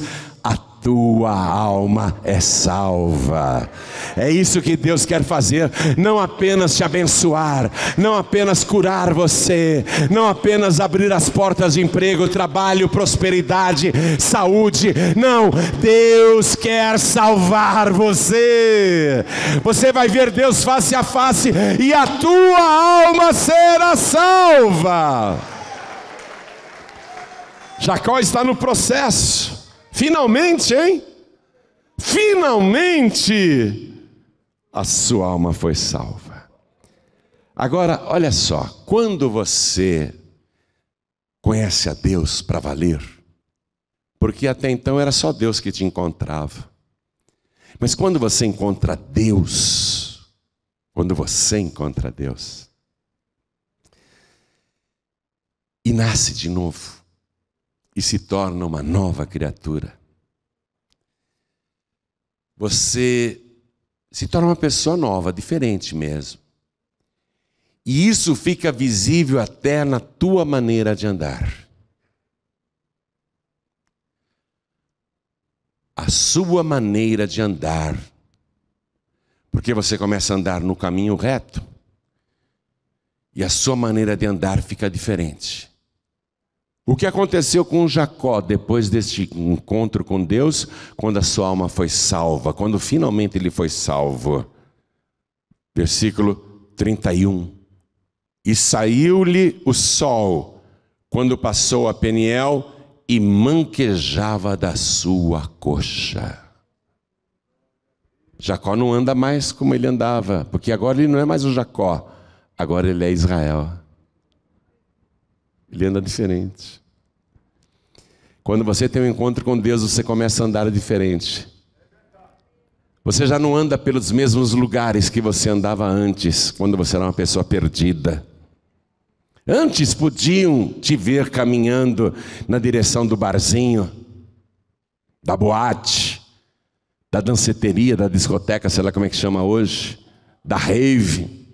tua alma é salva. É isso que Deus quer fazer, não apenas te abençoar, não apenas curar você, não apenas abrir as portas de emprego, trabalho, prosperidade, saúde. Não, Deus quer salvar você. Você vai ver Deus face a face e a tua alma será salva. Jacó está no processo. Finalmente, hein? Finalmente a sua alma foi salva. Agora, olha só, quando você conhece a Deus para valer, porque até então era só Deus que te encontrava. Mas quando você encontra Deus, quando você encontra Deus, e nasce de novo, e se torna uma nova criatura. Você se torna uma pessoa nova, diferente mesmo. E isso fica visível até na tua maneira de andar. A sua maneira de andar. Porque você começa a andar no caminho reto e a sua maneira de andar fica diferente. O que aconteceu com Jacó depois deste encontro com Deus, quando a sua alma foi salva, quando finalmente ele foi salvo? Versículo 31. E saiu-lhe o sol quando passou a Peniel e manquejava da sua coxa. Jacó não anda mais como ele andava, porque agora ele não é mais o Jacó, agora ele é Israel. Ele anda diferente. Quando você tem um encontro com Deus, você começa a andar diferente. Você já não anda pelos mesmos lugares que você andava antes, quando você era uma pessoa perdida. Antes podiam te ver caminhando na direção do barzinho, da boate, da danceteria, da discoteca, sei lá como é que chama hoje, da rave.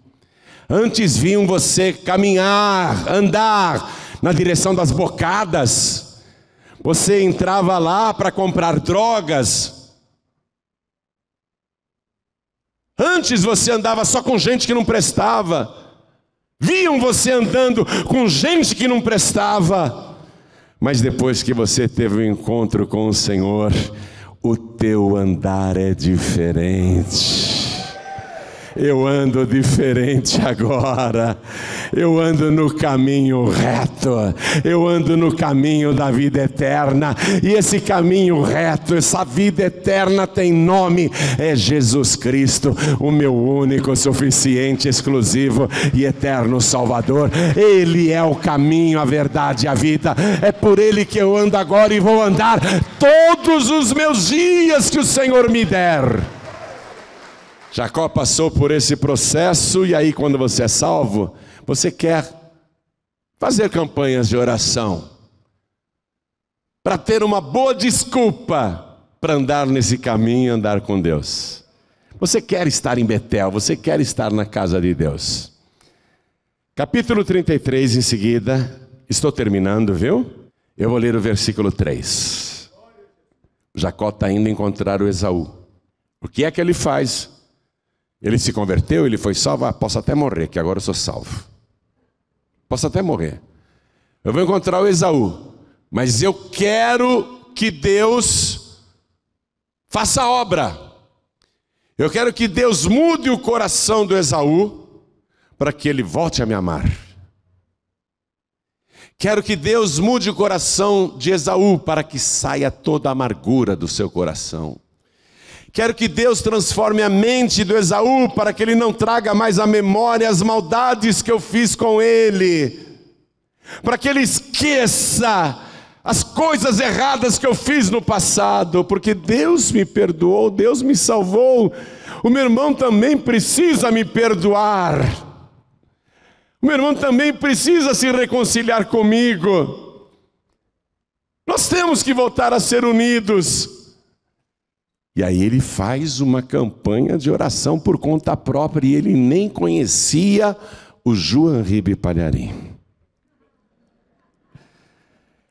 Antes viam você caminhar, andar, na direção das bocadas, você entrava lá para comprar drogas. Antes você andava só com gente que não prestava. Viam você andando com gente que não prestava. Mas depois que você teve o um encontro com o Senhor, o teu andar é diferente. Eu ando diferente agora. Eu ando no caminho reto. Eu ando no caminho da vida eterna. E esse caminho reto, essa vida eterna tem nome: é Jesus Cristo, o meu único, suficiente, exclusivo e eterno Salvador. Ele é o caminho, a verdade e a vida. É por ele que eu ando agora e vou andar todos os meus dias que o Senhor me der. Jacó passou por esse processo, e aí, quando você é salvo, você quer fazer campanhas de oração para ter uma boa desculpa para andar nesse caminho, andar com Deus. Você quer estar em Betel, você quer estar na casa de Deus. Capítulo 33, em seguida, estou terminando, viu? Eu vou ler o versículo 3. Jacó está indo encontrar o Esaú. O que é que ele faz? Ele se converteu, ele foi salvo. Ah, posso até morrer, que agora eu sou salvo. Posso até morrer. Eu vou encontrar o Esaú, mas eu quero que Deus faça obra. Eu quero que Deus mude o coração do Esaú para que ele volte a me amar. Quero que Deus mude o coração de Esaú para que saia toda a amargura do seu coração Quero que Deus transforme a mente do Esaú para que ele não traga mais à memória as maldades que eu fiz com ele, para que ele esqueça as coisas erradas que eu fiz no passado, porque Deus me perdoou, Deus me salvou. O meu irmão também precisa me perdoar. O meu irmão também precisa se reconciliar comigo. Nós temos que voltar a ser unidos. E aí ele faz uma campanha de oração por conta própria e ele nem conhecia o João Ribe Palharim.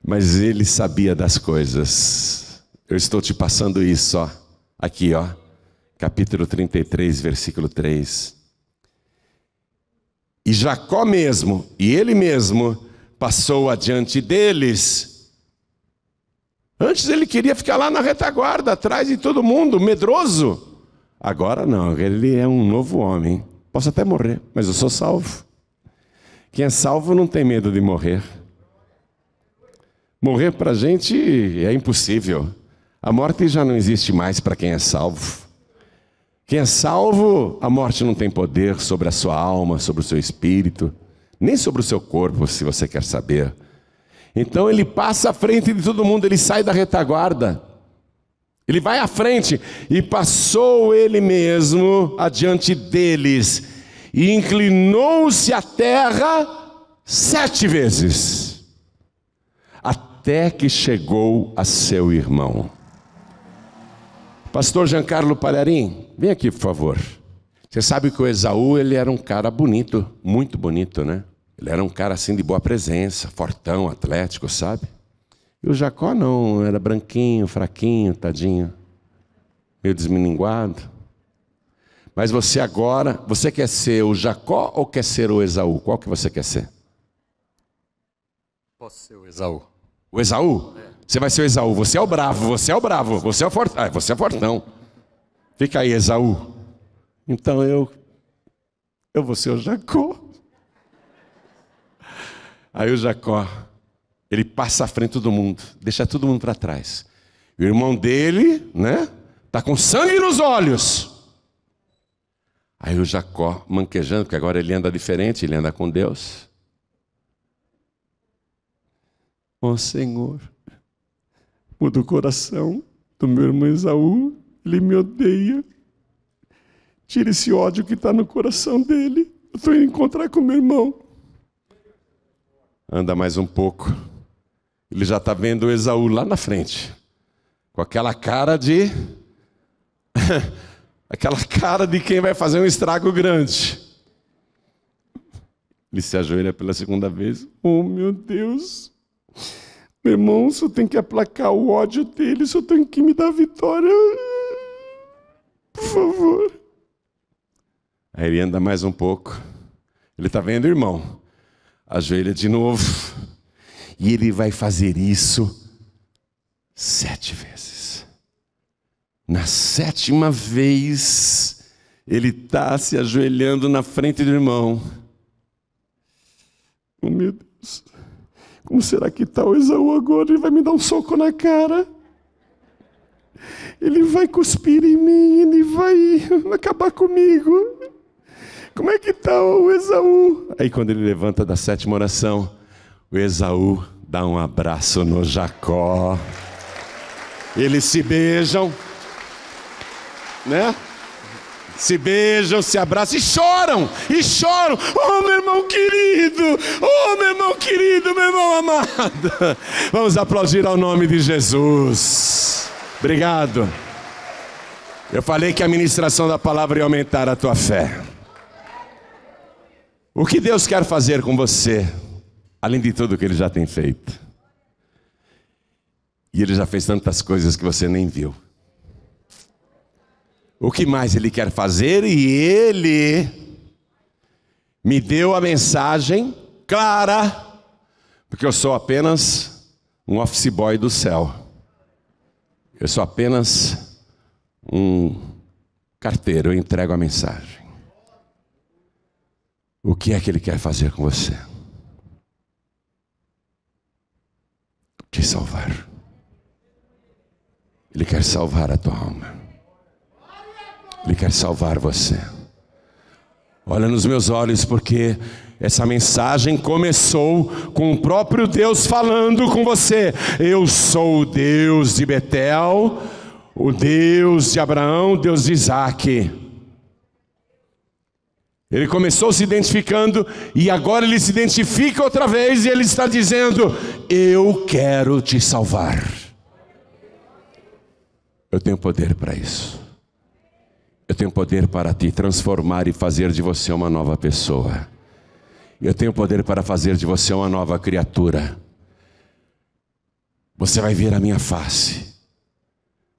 Mas ele sabia das coisas. Eu estou te passando isso, ó. Aqui, ó. Capítulo 33, versículo 3. E Jacó mesmo, e ele mesmo, passou adiante deles Antes ele queria ficar lá na retaguarda, atrás de todo mundo, medroso. Agora não, ele é um novo homem. Posso até morrer, mas eu sou salvo. Quem é salvo não tem medo de morrer. Morrer para a gente é impossível. A morte já não existe mais para quem é salvo. Quem é salvo, a morte não tem poder sobre a sua alma, sobre o seu espírito, nem sobre o seu corpo, se você quer saber. Então ele passa à frente de todo mundo, ele sai da retaguarda. Ele vai à frente e passou ele mesmo adiante deles e inclinou-se à terra sete vezes, até que chegou a seu irmão. Pastor Giancarlo Palharim, vem aqui, por favor. Você sabe que o Esaú, ele era um cara bonito, muito bonito, né? Ele era um cara assim de boa presença, fortão, atlético, sabe? E o Jacó não, era branquinho, fraquinho, tadinho, meio desmininguado. Mas você agora, você quer ser o Jacó ou quer ser o Esaú? Qual que você quer ser? Posso ser o Esaú. O Esaú? É. Você vai ser o Esaú. Você é o bravo, você é o bravo, você é o fortão. Ah, você é fortão. Fica aí, Esaú. Então eu. Eu vou ser o Jacó. Aí o Jacó, ele passa à frente todo mundo, deixa todo mundo para trás. O irmão dele, né, tá com sangue nos olhos. Aí o Jacó, manquejando, porque agora ele anda diferente, ele anda com Deus. Ó oh, Senhor, muda o coração do meu irmão Esaú, ele me odeia. Tira esse ódio que está no coração dele. Eu estou indo encontrar com meu irmão. Anda mais um pouco. Ele já está vendo Esaú lá na frente, com aquela cara de. aquela cara de quem vai fazer um estrago grande. Ele se ajoelha pela segunda vez. Oh, meu Deus! Meu irmão, só tem que aplacar o ódio dele, só tem que me dar vitória. Por favor. Aí ele anda mais um pouco. Ele está vendo o irmão ajoelha de novo, e ele vai fazer isso sete vezes. Na sétima vez, ele está se ajoelhando na frente do irmão. Oh, meu Deus, como será que está o Esaú agora? Ele vai me dar um soco na cara. Ele vai cuspir em mim, ele vai acabar comigo. Como é que está o Esaú? Aí quando ele levanta da sétima oração, o Esaú dá um abraço no Jacó. Eles se beijam, né? se beijam, se abraçam e choram, e choram. Oh, meu irmão querido, oh, meu irmão querido, meu irmão amado. Vamos aplaudir ao nome de Jesus. Obrigado. Eu falei que a ministração da palavra ia aumentar a tua fé. O que Deus quer fazer com você, além de tudo que Ele já tem feito? E Ele já fez tantas coisas que você nem viu. O que mais Ele quer fazer? E Ele me deu a mensagem clara, porque eu sou apenas um office boy do céu. Eu sou apenas um carteiro, eu entrego a mensagem o que é que Ele quer fazer com você? Te salvar. Ele quer salvar a tua alma. Ele quer salvar você. Olha nos meus olhos, porque essa mensagem começou com o próprio Deus falando com você. Eu sou o Deus de Betel, o Deus de Abraão, o Deus de Isaque. Ele começou se identificando e agora ele se identifica outra vez e ele está dizendo: Eu quero te salvar. Eu tenho poder para isso. Eu tenho poder para te transformar e fazer de você uma nova pessoa. Eu tenho poder para fazer de você uma nova criatura. Você vai ver a minha face.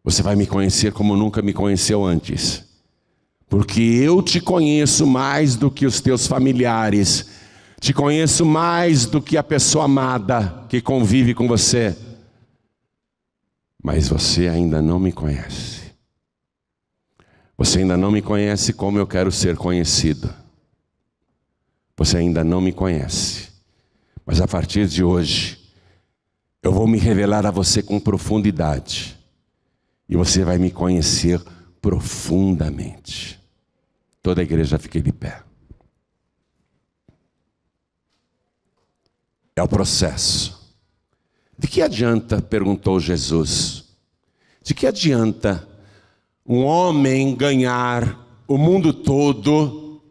Você vai me conhecer como nunca me conheceu antes porque eu te conheço mais do que os teus familiares, te conheço mais do que a pessoa amada que convive com você, mas você ainda não me conhece. Você ainda não me conhece como eu quero ser conhecido. Você ainda não me conhece. Mas a partir de hoje, eu vou me revelar a você com profundidade. E você vai me conhecer profundamente. Toda a igreja fique de pé. É o processo. De que adianta, perguntou Jesus, de que adianta um homem ganhar o mundo todo,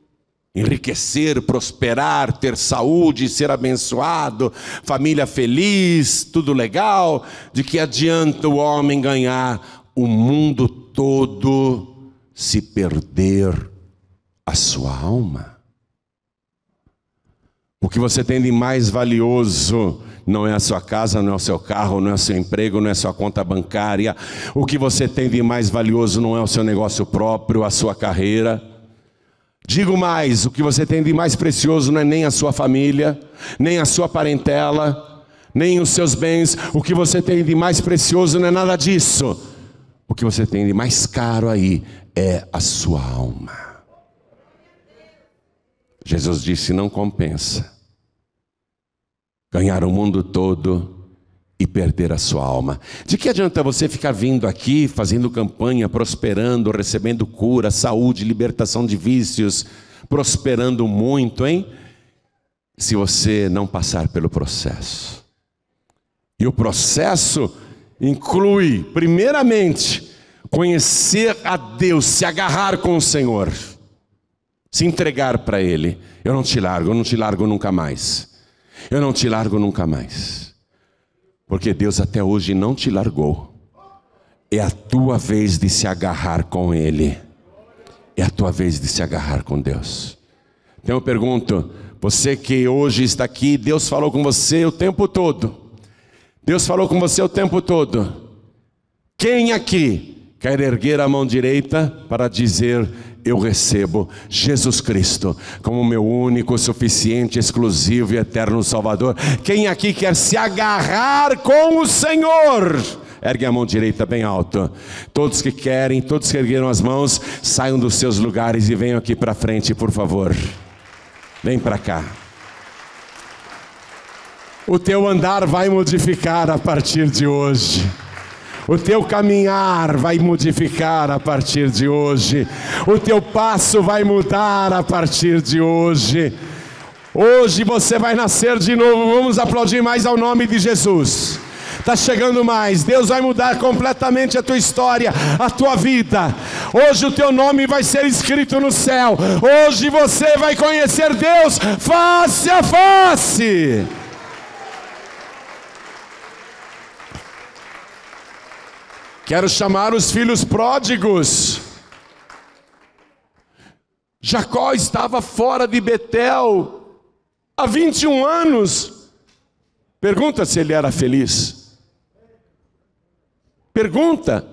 enriquecer, prosperar, ter saúde, ser abençoado, família feliz, tudo legal? De que adianta o homem ganhar o mundo todo, se perder a sua alma. O que você tem de mais valioso não é a sua casa, não é o seu carro, não é o seu emprego, não é a sua conta bancária. O que você tem de mais valioso não é o seu negócio próprio, a sua carreira. Digo mais: o que você tem de mais precioso não é nem a sua família, nem a sua parentela, nem os seus bens. O que você tem de mais precioso não é nada disso. O que você tem de mais caro aí é a sua alma. Jesus disse: não compensa ganhar o mundo todo e perder a sua alma. De que adianta você ficar vindo aqui, fazendo campanha, prosperando, recebendo cura, saúde, libertação de vícios, prosperando muito, hein? Se você não passar pelo processo. E o processo inclui, primeiramente, conhecer a Deus, se agarrar com o Senhor se entregar para Ele. Eu não te largo, eu não te largo nunca mais. Eu não te largo nunca mais. Porque Deus até hoje não te largou. É a tua vez de se agarrar com Ele. É a tua vez de se agarrar com Deus. Então eu pergunto: você que hoje está aqui, Deus falou com você o tempo todo. Deus falou com você o tempo todo. Quem aqui quer erguer a mão direita para dizer: Eu recebo Jesus Cristo como meu único, suficiente, exclusivo e eterno Salvador. Quem aqui quer se agarrar com o Senhor? Ergue a mão direita bem alto. Todos que querem, todos que ergueram as mãos, saiam dos seus lugares e venham aqui para frente, por favor. Vem para cá. O teu andar vai modificar a partir de hoje. O teu caminhar vai modificar a partir de hoje. O teu passo vai mudar a partir de hoje. Hoje você vai nascer de novo. Vamos aplaudir mais ao nome de Jesus. Está chegando mais. Deus vai mudar completamente a tua história, a tua vida. Hoje o teu nome vai ser escrito no céu. Hoje você vai conhecer Deus face a face. Quero chamar os filhos pródigos. Jacó estava fora de Betel há 21 anos. Pergunta se ele era feliz. Pergunta.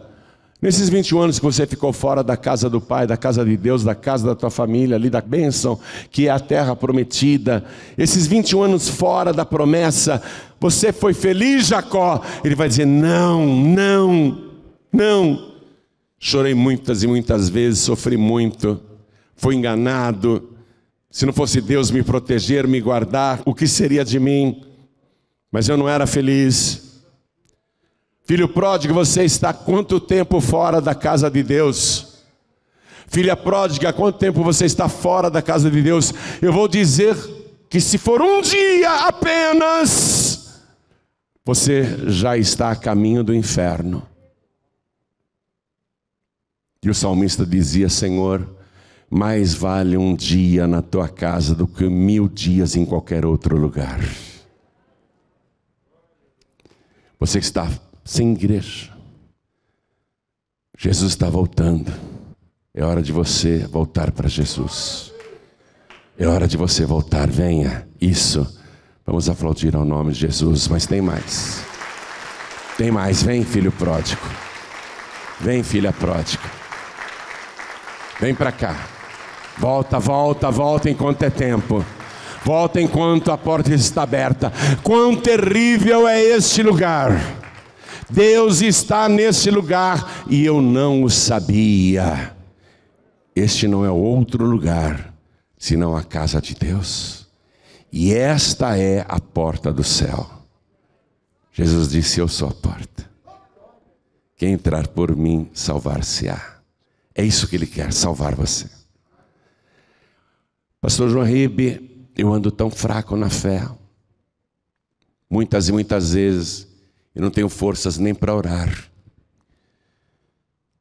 Nesses 21 anos que você ficou fora da casa do Pai, da casa de Deus, da casa da tua família, ali da bênção, que é a terra prometida, esses 21 anos fora da promessa, você foi feliz, Jacó? Ele vai dizer: não, não. Não. Chorei muitas e muitas vezes, sofri muito, fui enganado. Se não fosse Deus me proteger, me guardar, o que seria de mim? Mas eu não era feliz. Filho pródigo, você está quanto tempo fora da casa de Deus? Filha pródiga, quanto tempo você está fora da casa de Deus? Eu vou dizer que se for um dia apenas, você já está a caminho do inferno. E o salmista dizia: Senhor, mais vale um dia na tua casa do que mil dias em qualquer outro lugar. Você está sem igreja, Jesus está voltando. É hora de você voltar para Jesus. É hora de você voltar. Venha, isso. Vamos aplaudir ao nome de Jesus, mas tem mais. Tem mais, vem filho pródigo. Vem filha pródiga. Vem para cá. Volta, volta, volta enquanto é tempo. Volta enquanto a porta está aberta. Quão terrível é este lugar! Deus está nesse lugar e eu não o sabia. Este não é outro lugar, senão a casa de Deus. E esta é a porta do céu. Jesus disse: Eu sou a porta. Quem entrar por mim, salvar-se-á. É isso que ele quer, salvar você. Pastor João Ribe, eu ando tão fraco na fé. Muitas e muitas vezes eu não tenho forças nem para orar.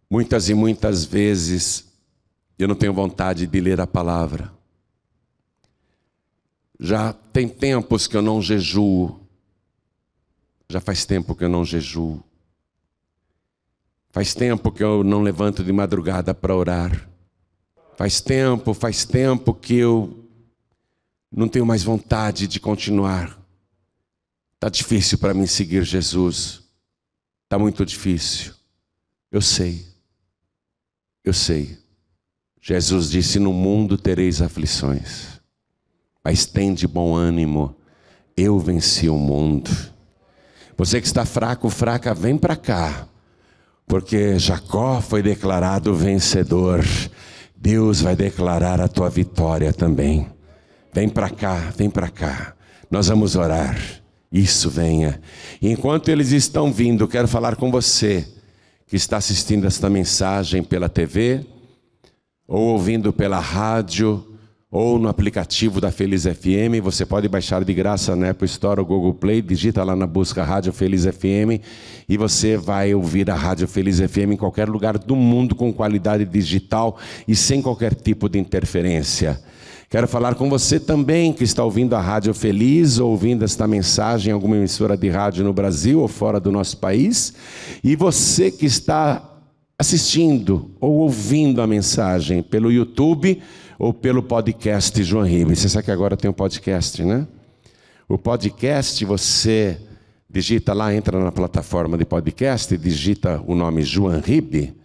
Muitas e muitas vezes eu não tenho vontade de ler a palavra. Já tem tempos que eu não jejuo. Já faz tempo que eu não jejuo. Faz tempo que eu não levanto de madrugada para orar. Faz tempo, faz tempo que eu não tenho mais vontade de continuar. Tá difícil para mim seguir Jesus. Tá muito difícil. Eu sei. Eu sei. Jesus disse: "No mundo tereis aflições, mas tende bom ânimo. Eu venci o mundo." Você que está fraco, fraca, vem para cá porque Jacó foi declarado vencedor. Deus vai declarar a tua vitória também. Vem para cá, vem para cá. Nós vamos orar. Isso venha. E enquanto eles estão vindo, quero falar com você que está assistindo esta mensagem pela TV, ou ouvindo pela rádio, ou no aplicativo da Feliz FM. Você pode baixar de graça na Apple Store ou Google Play, digita lá na busca Rádio Feliz FM e você vai ouvir a Rádio Feliz FM em qualquer lugar do mundo com qualidade digital e sem qualquer tipo de interferência. Quero falar com você também que está ouvindo a Rádio Feliz, ou ouvindo esta mensagem em alguma emissora de rádio no Brasil ou fora do nosso país, e você que está assistindo ou ouvindo a mensagem pelo YouTube ou pelo podcast João Ribeiro. Você sabe que agora tem um podcast, né? O podcast você digita lá, entra na plataforma de podcast, digita o nome João Ribe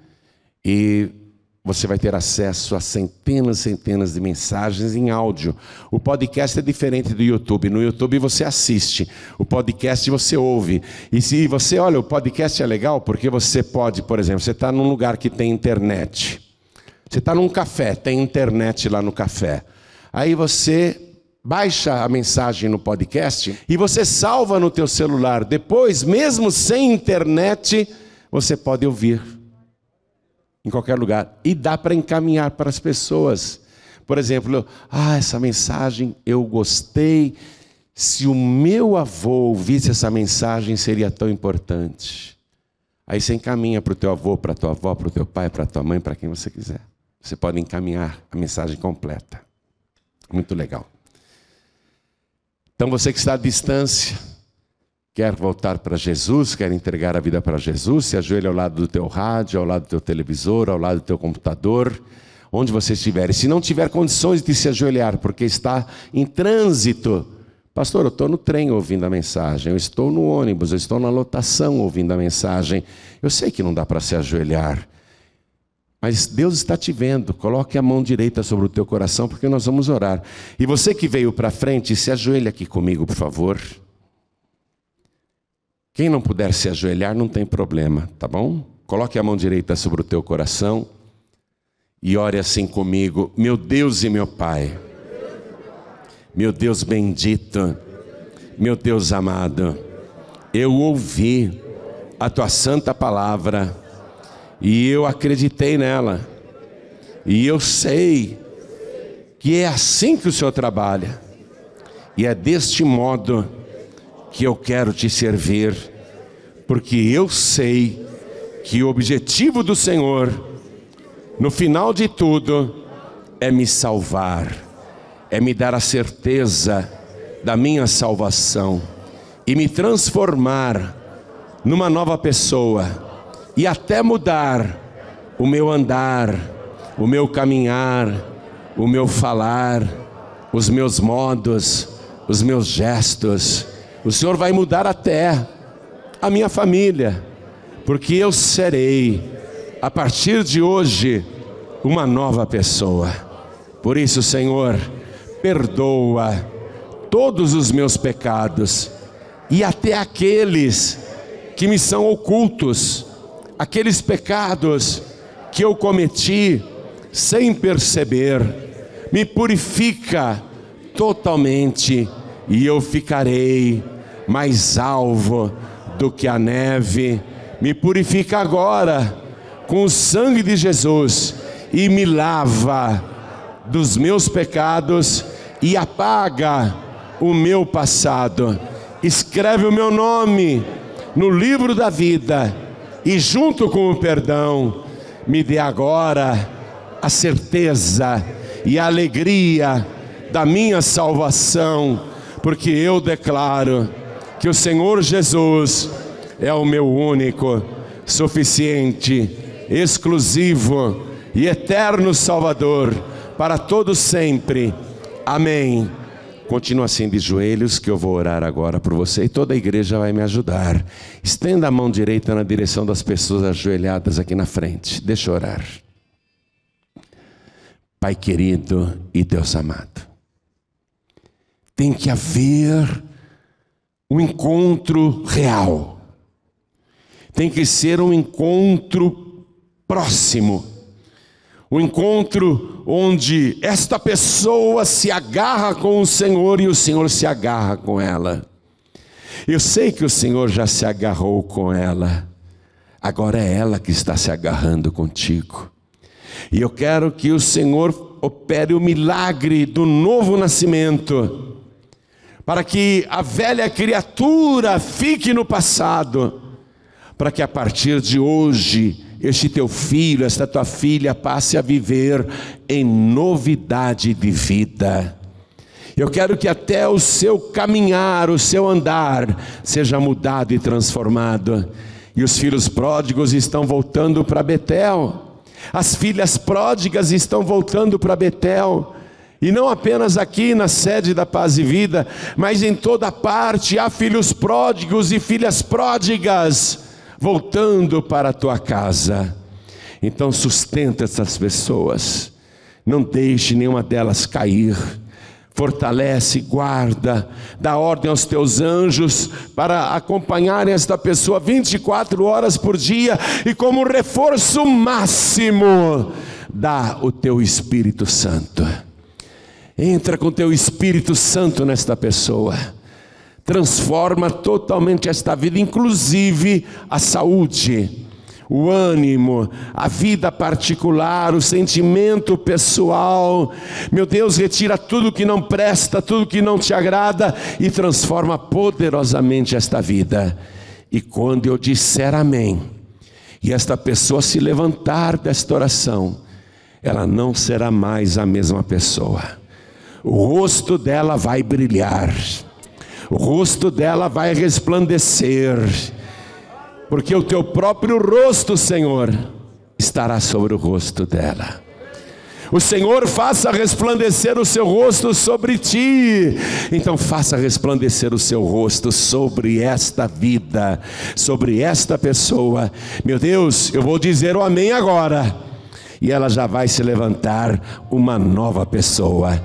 e você vai ter acesso a centenas e centenas de mensagens em áudio. O podcast é diferente do YouTube. No YouTube você assiste, o podcast você ouve. E se você olha, o podcast é legal porque você pode, por exemplo, você está num lugar que tem internet. Você está num café, tem internet lá no café. Aí você baixa a mensagem no podcast e você salva no teu celular. Depois, mesmo sem internet, você pode ouvir em qualquer lugar e dá para encaminhar para as pessoas. Por exemplo, ah, essa mensagem eu gostei. Se o meu avô ouvisse essa mensagem, seria tão importante. Aí você encaminha para o teu avô, para a tua avó, para o teu pai, para a tua mãe, para quem você quiser. Você pode encaminhar a mensagem completa. Muito legal. Então você que está à distância, quer voltar para Jesus, quer entregar a vida para Jesus, se ajoelha ao lado do teu rádio, ao lado do teu televisor, ao lado do teu computador, onde você estiver. E se não tiver condições de se ajoelhar, porque está em trânsito, pastor, eu estou no trem ouvindo a mensagem, eu estou no ônibus, eu estou na lotação ouvindo a mensagem. Eu sei que não dá para se ajoelhar, mas Deus está te vendo, coloque a mão direita sobre o teu coração, porque nós vamos orar. E você que veio para frente, se ajoelhe aqui comigo, por favor. Quem não puder se ajoelhar, não tem problema, tá bom? Coloque a mão direita sobre o teu coração e ore assim comigo: Meu Deus e meu Pai, meu Deus bendito, meu Deus amado, eu ouvi a tua santa palavra e eu acreditei nela. E eu sei que é assim que o Senhor trabalha. E é deste modo que eu quero te servir, porque eu sei que o objetivo do Senhor, no final de tudo, é me salvar, é me dar a certeza da minha salvação e me transformar numa nova pessoa e até mudar o meu andar, o meu caminhar, o meu falar, os meus modos, os meus gestos. O Senhor vai mudar até a minha família, porque eu serei, a partir de hoje, uma nova pessoa. Por isso, Senhor, perdoa todos os meus pecados e até aqueles que me são ocultos aqueles pecados que eu cometi sem perceber, me purifica totalmente e eu ficarei mais alvo do que a neve. Me purifica agora com o sangue de Jesus e me lava dos meus pecados e apaga o meu passado. Escreve o meu nome no livro da vida e, junto com o perdão, me dê agora a certeza e a alegria da minha salvação, porque eu declaro que o Senhor Jesus é o meu único, suficiente, exclusivo e eterno Salvador para todo sempre. Amém. Continua assim de joelhos, que eu vou orar agora por você e toda a igreja vai me ajudar. Estenda a mão direita na direção das pessoas ajoelhadas aqui na frente. Deixa eu orar. Pai querido e Deus amado, tem que haver um encontro real, tem que ser um encontro próximo o encontro onde esta pessoa se agarra com o Senhor e o Senhor se agarra com ela. Eu sei que o Senhor já se agarrou com ela, agora é ela que está se agarrando contigo. E eu quero que o Senhor opere o milagre do novo nascimento, para que a velha criatura fique no passado, para que a partir de hoje este teu filho, esta tua filha passe a viver em novidade de vida. Eu quero que até o seu caminhar, o seu andar, seja mudado e transformado. E os filhos pródigos estão voltando para Betel. As filhas pródigas estão voltando para Betel. E não apenas aqui na sede da Paz e Vida, mas em toda parte há filhos pródigos e filhas pródigas voltando para a tua casa. Então sustenta essas pessoas, não deixe nenhuma delas cair. Fortalece, guarda, dá ordem aos teus anjos para acompanharem esta pessoa 24 horas por dia e, como reforço máximo, dá o teu Espírito Santo. Entra com teu Espírito Santo nesta pessoa transforma totalmente esta vida, inclusive a saúde, o ânimo, a vida particular, o sentimento pessoal. Meu Deus, retira tudo que não presta, tudo que não te agrada e transforma poderosamente esta vida. E quando eu disser amém, e esta pessoa se levantar desta oração, ela não será mais a mesma pessoa. O rosto dela vai brilhar o rosto dela vai resplandecer, porque o teu próprio rosto, Senhor, estará sobre o rosto dela. O Senhor faça resplandecer o seu rosto sobre ti. Então faça resplandecer o seu rosto sobre esta vida, sobre esta pessoa. Meu Deus, eu vou dizer o amém agora. E ela já vai se levantar uma nova pessoa.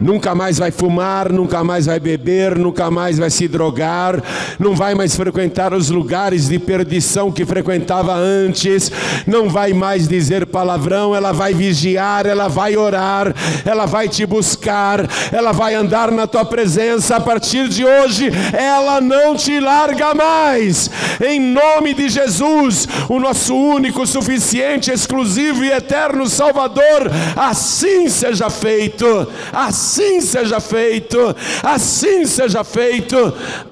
Nunca mais vai fumar, nunca mais vai beber, nunca mais vai se drogar, não vai mais frequentar os lugares de perdição que frequentava antes, não vai mais dizer palavrão, ela vai vigiar, ela vai orar, ela vai te buscar, ela vai andar na tua presença. A partir de hoje, ela não te larga mais. Em nome de Jesus, o nosso único, suficiente, exclusivo e eterno Salvador, assim seja feito. Assim assim seja feito, assim seja feito.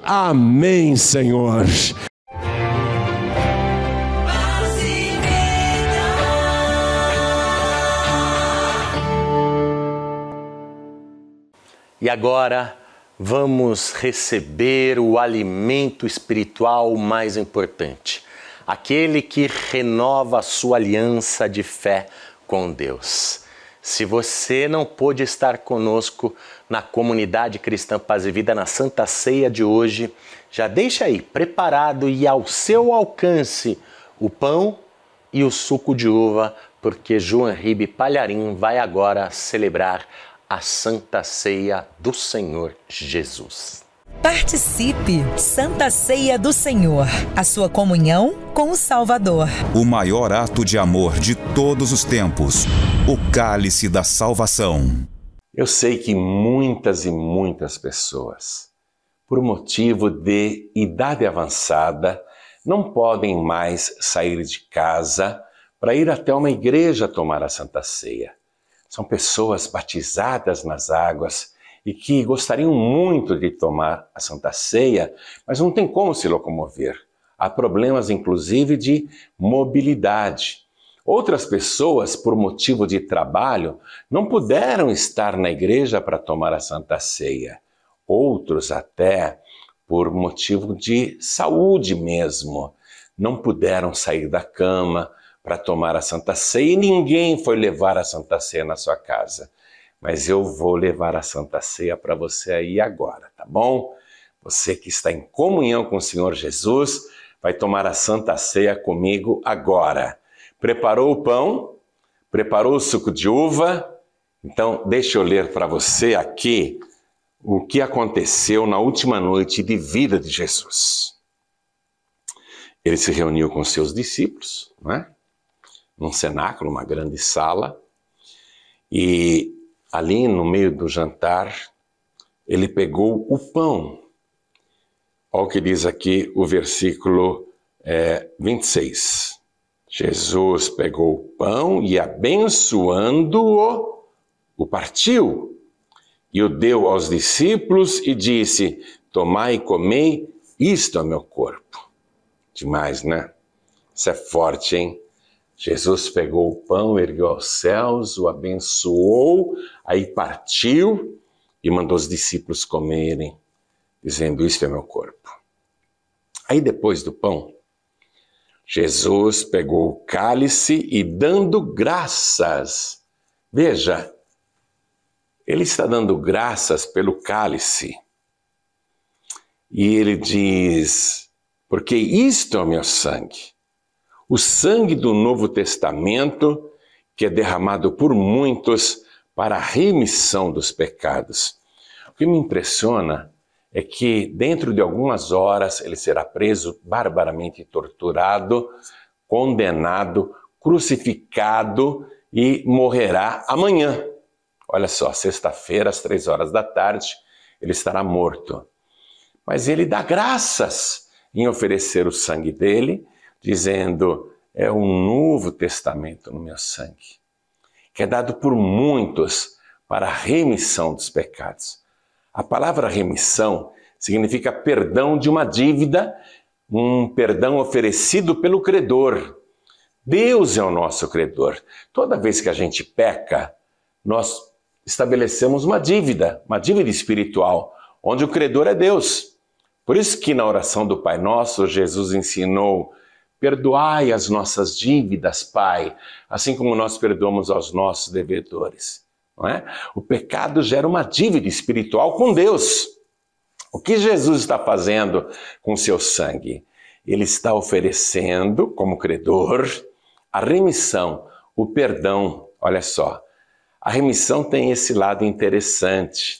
Amém, Senhor. E agora vamos receber o alimento espiritual mais importante, aquele que renova a sua aliança de fé com Deus. Se você não pôde estar conosco na comunidade cristã Paz e Vida na Santa Ceia de hoje, já deixa aí preparado e ao seu alcance o pão e o suco de uva, porque João Ribe Palharim vai agora celebrar a Santa Ceia do Senhor Jesus. Participe! Santa Ceia do Senhor, a sua comunhão com o Salvador. O maior ato de amor de todos os tempos o cálice da salvação. Eu sei que muitas e muitas pessoas, por motivo de idade avançada, não podem mais sair de casa para ir até uma igreja tomar a Santa Ceia. São pessoas batizadas nas águas e que gostariam muito de tomar a Santa Ceia, mas não tem como se locomover. Há problemas, inclusive, de mobilidade. Outras pessoas, por motivo de trabalho, não puderam estar na igreja para tomar a Santa Ceia. Outros, até por motivo de saúde mesmo, não puderam sair da cama para tomar a Santa Ceia e ninguém foi levar a Santa Ceia na sua casa mas eu vou levar a Santa Ceia para você aí agora, tá bom? Você que está em comunhão com o Senhor Jesus, vai tomar a Santa Ceia comigo agora. Preparou o pão? Preparou o suco de uva? Então, deixa eu ler para você aqui o que aconteceu na última noite de vida de Jesus. Ele se reuniu com seus discípulos, não é? num cenáculo, uma grande sala, e ali no meio do jantar, ele pegou o pão. Olha o que diz aqui o versículo é, 26. Jesus pegou o pão e, abençoando-o, o partiu e o deu aos discípulos e disse: Tomai e comei, isto é meu corpo. Demais, né? Isso é forte, hein? Jesus pegou o pão, ergueu aos céus, o abençoou, aí partiu e mandou os discípulos comerem, dizendo: Isto é meu corpo. Aí depois do pão, Jesus pegou o cálice e, dando graças, veja, ele está dando graças pelo cálice. E ele diz: Porque isto é o meu sangue o sangue do Novo Testamento, que é derramado por muitos para a remissão dos pecados. O que me impressiona é que, dentro de algumas horas, ele será preso, barbaramente torturado, condenado, crucificado e morrerá amanhã. Olha só, sexta-feira, às três horas da tarde, ele estará morto. Mas ele dá graças em oferecer o sangue dele dizendo: é um novo testamento no meu sangue, que é dado por muitos para a remissão dos pecados. A palavra remissão significa perdão de uma dívida, um perdão oferecido pelo credor. Deus é o nosso credor. Toda vez que a gente peca, nós estabelecemos uma dívida, uma dívida espiritual, onde o credor é Deus. Por isso que na oração do Pai Nosso, Jesus ensinou Perdoai as nossas dívidas, Pai, assim como nós perdoamos aos nossos devedores. Não é? O pecado gera uma dívida espiritual com Deus. O que Jesus está fazendo com seu sangue? Ele está oferecendo, como credor, a remissão, o perdão. Olha só, a remissão tem esse lado interessante.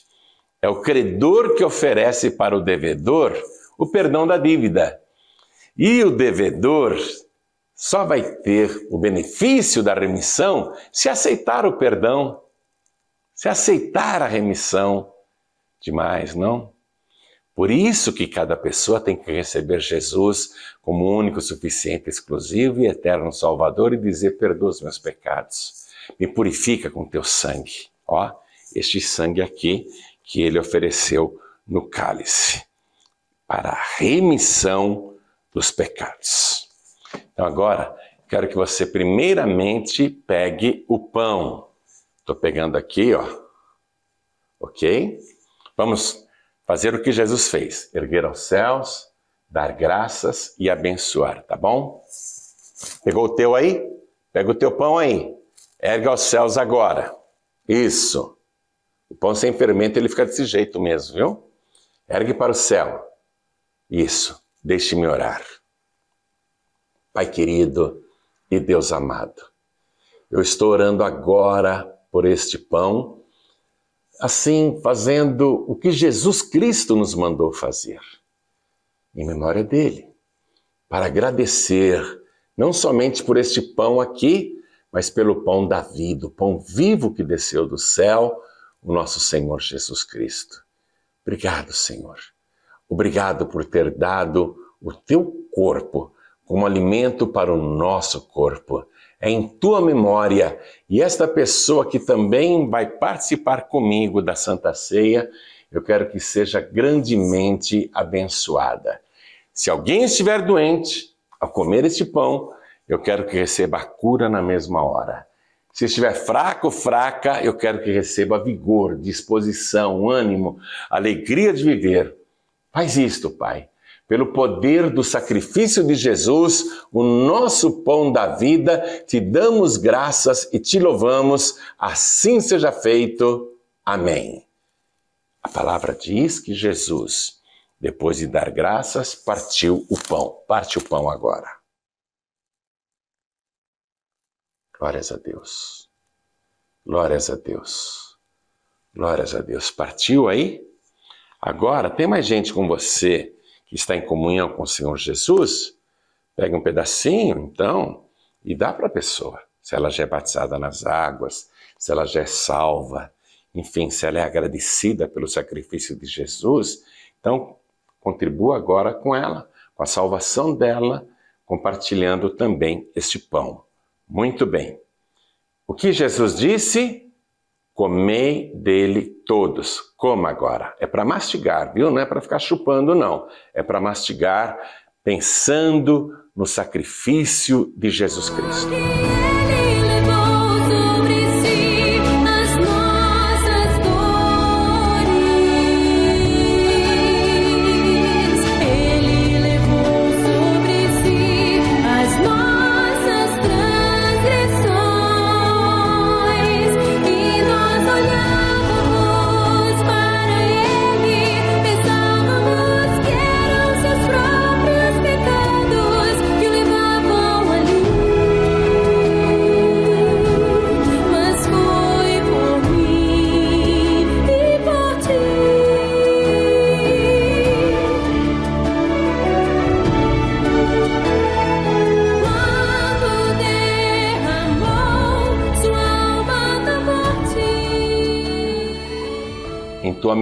É o credor que oferece para o devedor o perdão da dívida. E o devedor só vai ter o benefício da remissão se aceitar o perdão, se aceitar a remissão. Demais, não? Por isso que cada pessoa tem que receber Jesus como único, suficiente, exclusivo e eterno Salvador e dizer: perdoa os meus pecados, me purifica com teu sangue. Ó, este sangue aqui que ele ofereceu no cálice para a remissão dos pecados. Então agora, quero que você primeiramente pegue o pão. Estou pegando aqui, ó. Ok? Vamos fazer o que Jesus fez: erguer aos céus, dar graças e abençoar, tá bom? Pegou o teu aí? Pega o teu pão aí. Erga aos céus agora. Isso. O pão sem fermento ele fica desse jeito mesmo, viu? Ergue para o céu. Isso. Deixe-me orar. Pai querido e Deus amado, eu estou orando agora por este pão, assim fazendo o que Jesus Cristo nos mandou fazer, em memória dele, para agradecer não somente por este pão aqui, mas pelo pão da vida, o pão vivo que desceu do céu, o nosso Senhor Jesus Cristo. Obrigado, Senhor Obrigado por ter dado o teu corpo como alimento para o nosso corpo. É em tua memória e esta pessoa que também vai participar comigo da Santa Ceia, eu quero que seja grandemente abençoada. Se alguém estiver doente, ao comer este pão, eu quero que receba a cura na mesma hora. Se estiver fraco, fraca, eu quero que receba vigor, disposição, ânimo, alegria de viver Faz isto, Pai. Pelo poder do sacrifício de Jesus, o nosso pão da vida, te damos graças e te louvamos. Assim seja feito. Amém. A palavra diz que Jesus, depois de dar graças, partiu o pão. Parte o pão agora. Glórias a Deus. Glórias a Deus. Glórias a Deus. Partiu aí? Agora, tem mais gente com você que está em comunhão com o Senhor Jesus? Pega um pedacinho, então, e dá para a pessoa. Se ela já é batizada nas águas, se ela já é salva, enfim, se ela é agradecida pelo sacrifício de Jesus, então contribua agora com ela, com a salvação dela, compartilhando também este pão. Muito bem. O que Jesus disse? Comei dele todos. Como agora. É para mastigar, viu? Não é para ficar chupando, não. É para mastigar pensando no sacrifício de Jesus Cristo.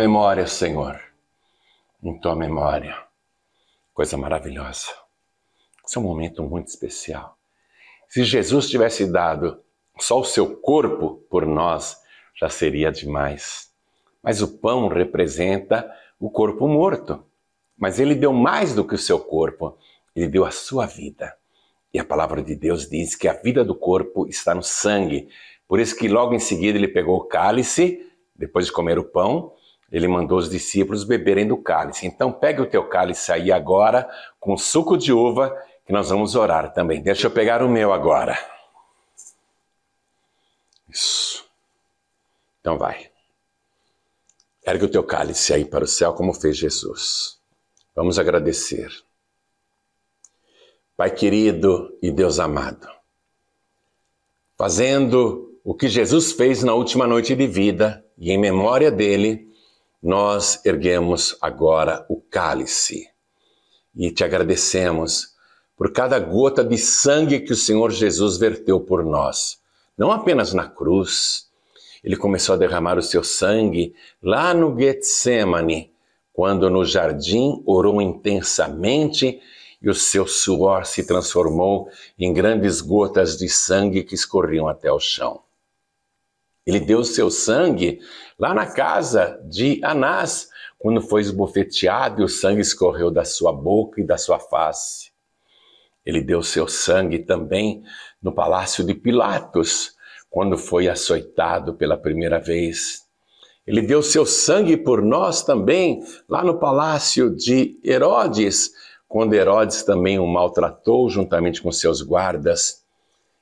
memória, Senhor, em tua memória. Coisa maravilhosa. Esse é um momento muito especial. Se Jesus tivesse dado só o seu corpo por nós, já seria demais. Mas o pão representa o corpo morto. Mas ele deu mais do que o seu corpo, ele deu a sua vida. E a palavra de Deus diz que a vida do corpo está no sangue. Por isso que logo em seguida ele pegou o cálice, depois de comer o pão, ele mandou os discípulos beberem do cálice. Então, pegue o teu cálice aí agora, com suco de uva, que nós vamos orar também. Deixa eu pegar o meu agora. Isso. Então, vai. Ergue o teu cálice aí para o céu, como fez Jesus. Vamos agradecer. Pai querido e Deus amado, fazendo o que Jesus fez na última noite de vida e em memória dele, nós erguemos agora o cálice e te agradecemos por cada gota de sangue que o Senhor Jesus verteu por nós, não apenas na cruz. Ele começou a derramar o seu sangue lá no Getsemane, quando no jardim orou intensamente e o seu suor se transformou em grandes gotas de sangue que escorriam até o chão. Ele deu o seu sangue lá na casa de Anás, quando foi esbofeteado e o sangue escorreu da sua boca e da sua face. Ele deu seu sangue também no palácio de Pilatos, quando foi açoitado pela primeira vez. Ele deu seu sangue por nós também, lá no palácio de Herodes, quando Herodes também o maltratou juntamente com seus guardas.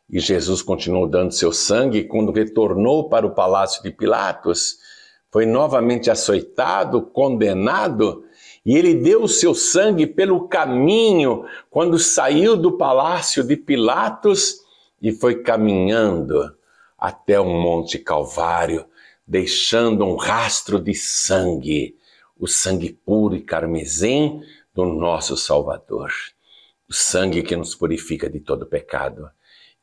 E Jesus continuou dando seu sangue quando retornou para o palácio de Pilatos foi novamente açoitado, condenado, e ele deu o seu sangue pelo caminho quando saiu do palácio de Pilatos e foi caminhando até o Monte Calvário, deixando um rastro de sangue, o sangue puro e carmesim do nosso Salvador, o sangue que nos purifica de todo pecado.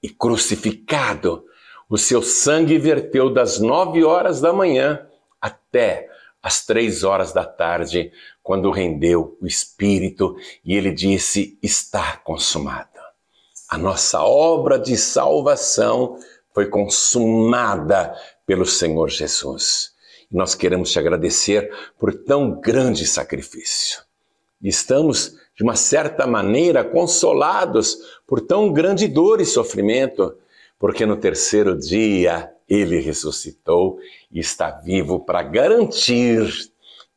E crucificado, o seu sangue verteu das nove horas da manhã até às três horas da tarde, quando rendeu o Espírito e ele disse: Está consumado. A nossa obra de salvação foi consumada pelo Senhor Jesus. E nós queremos te agradecer por tão grande sacrifício. Estamos, de uma certa maneira, consolados por tão grande dor e sofrimento, porque no terceiro dia ele ressuscitou e está vivo para garantir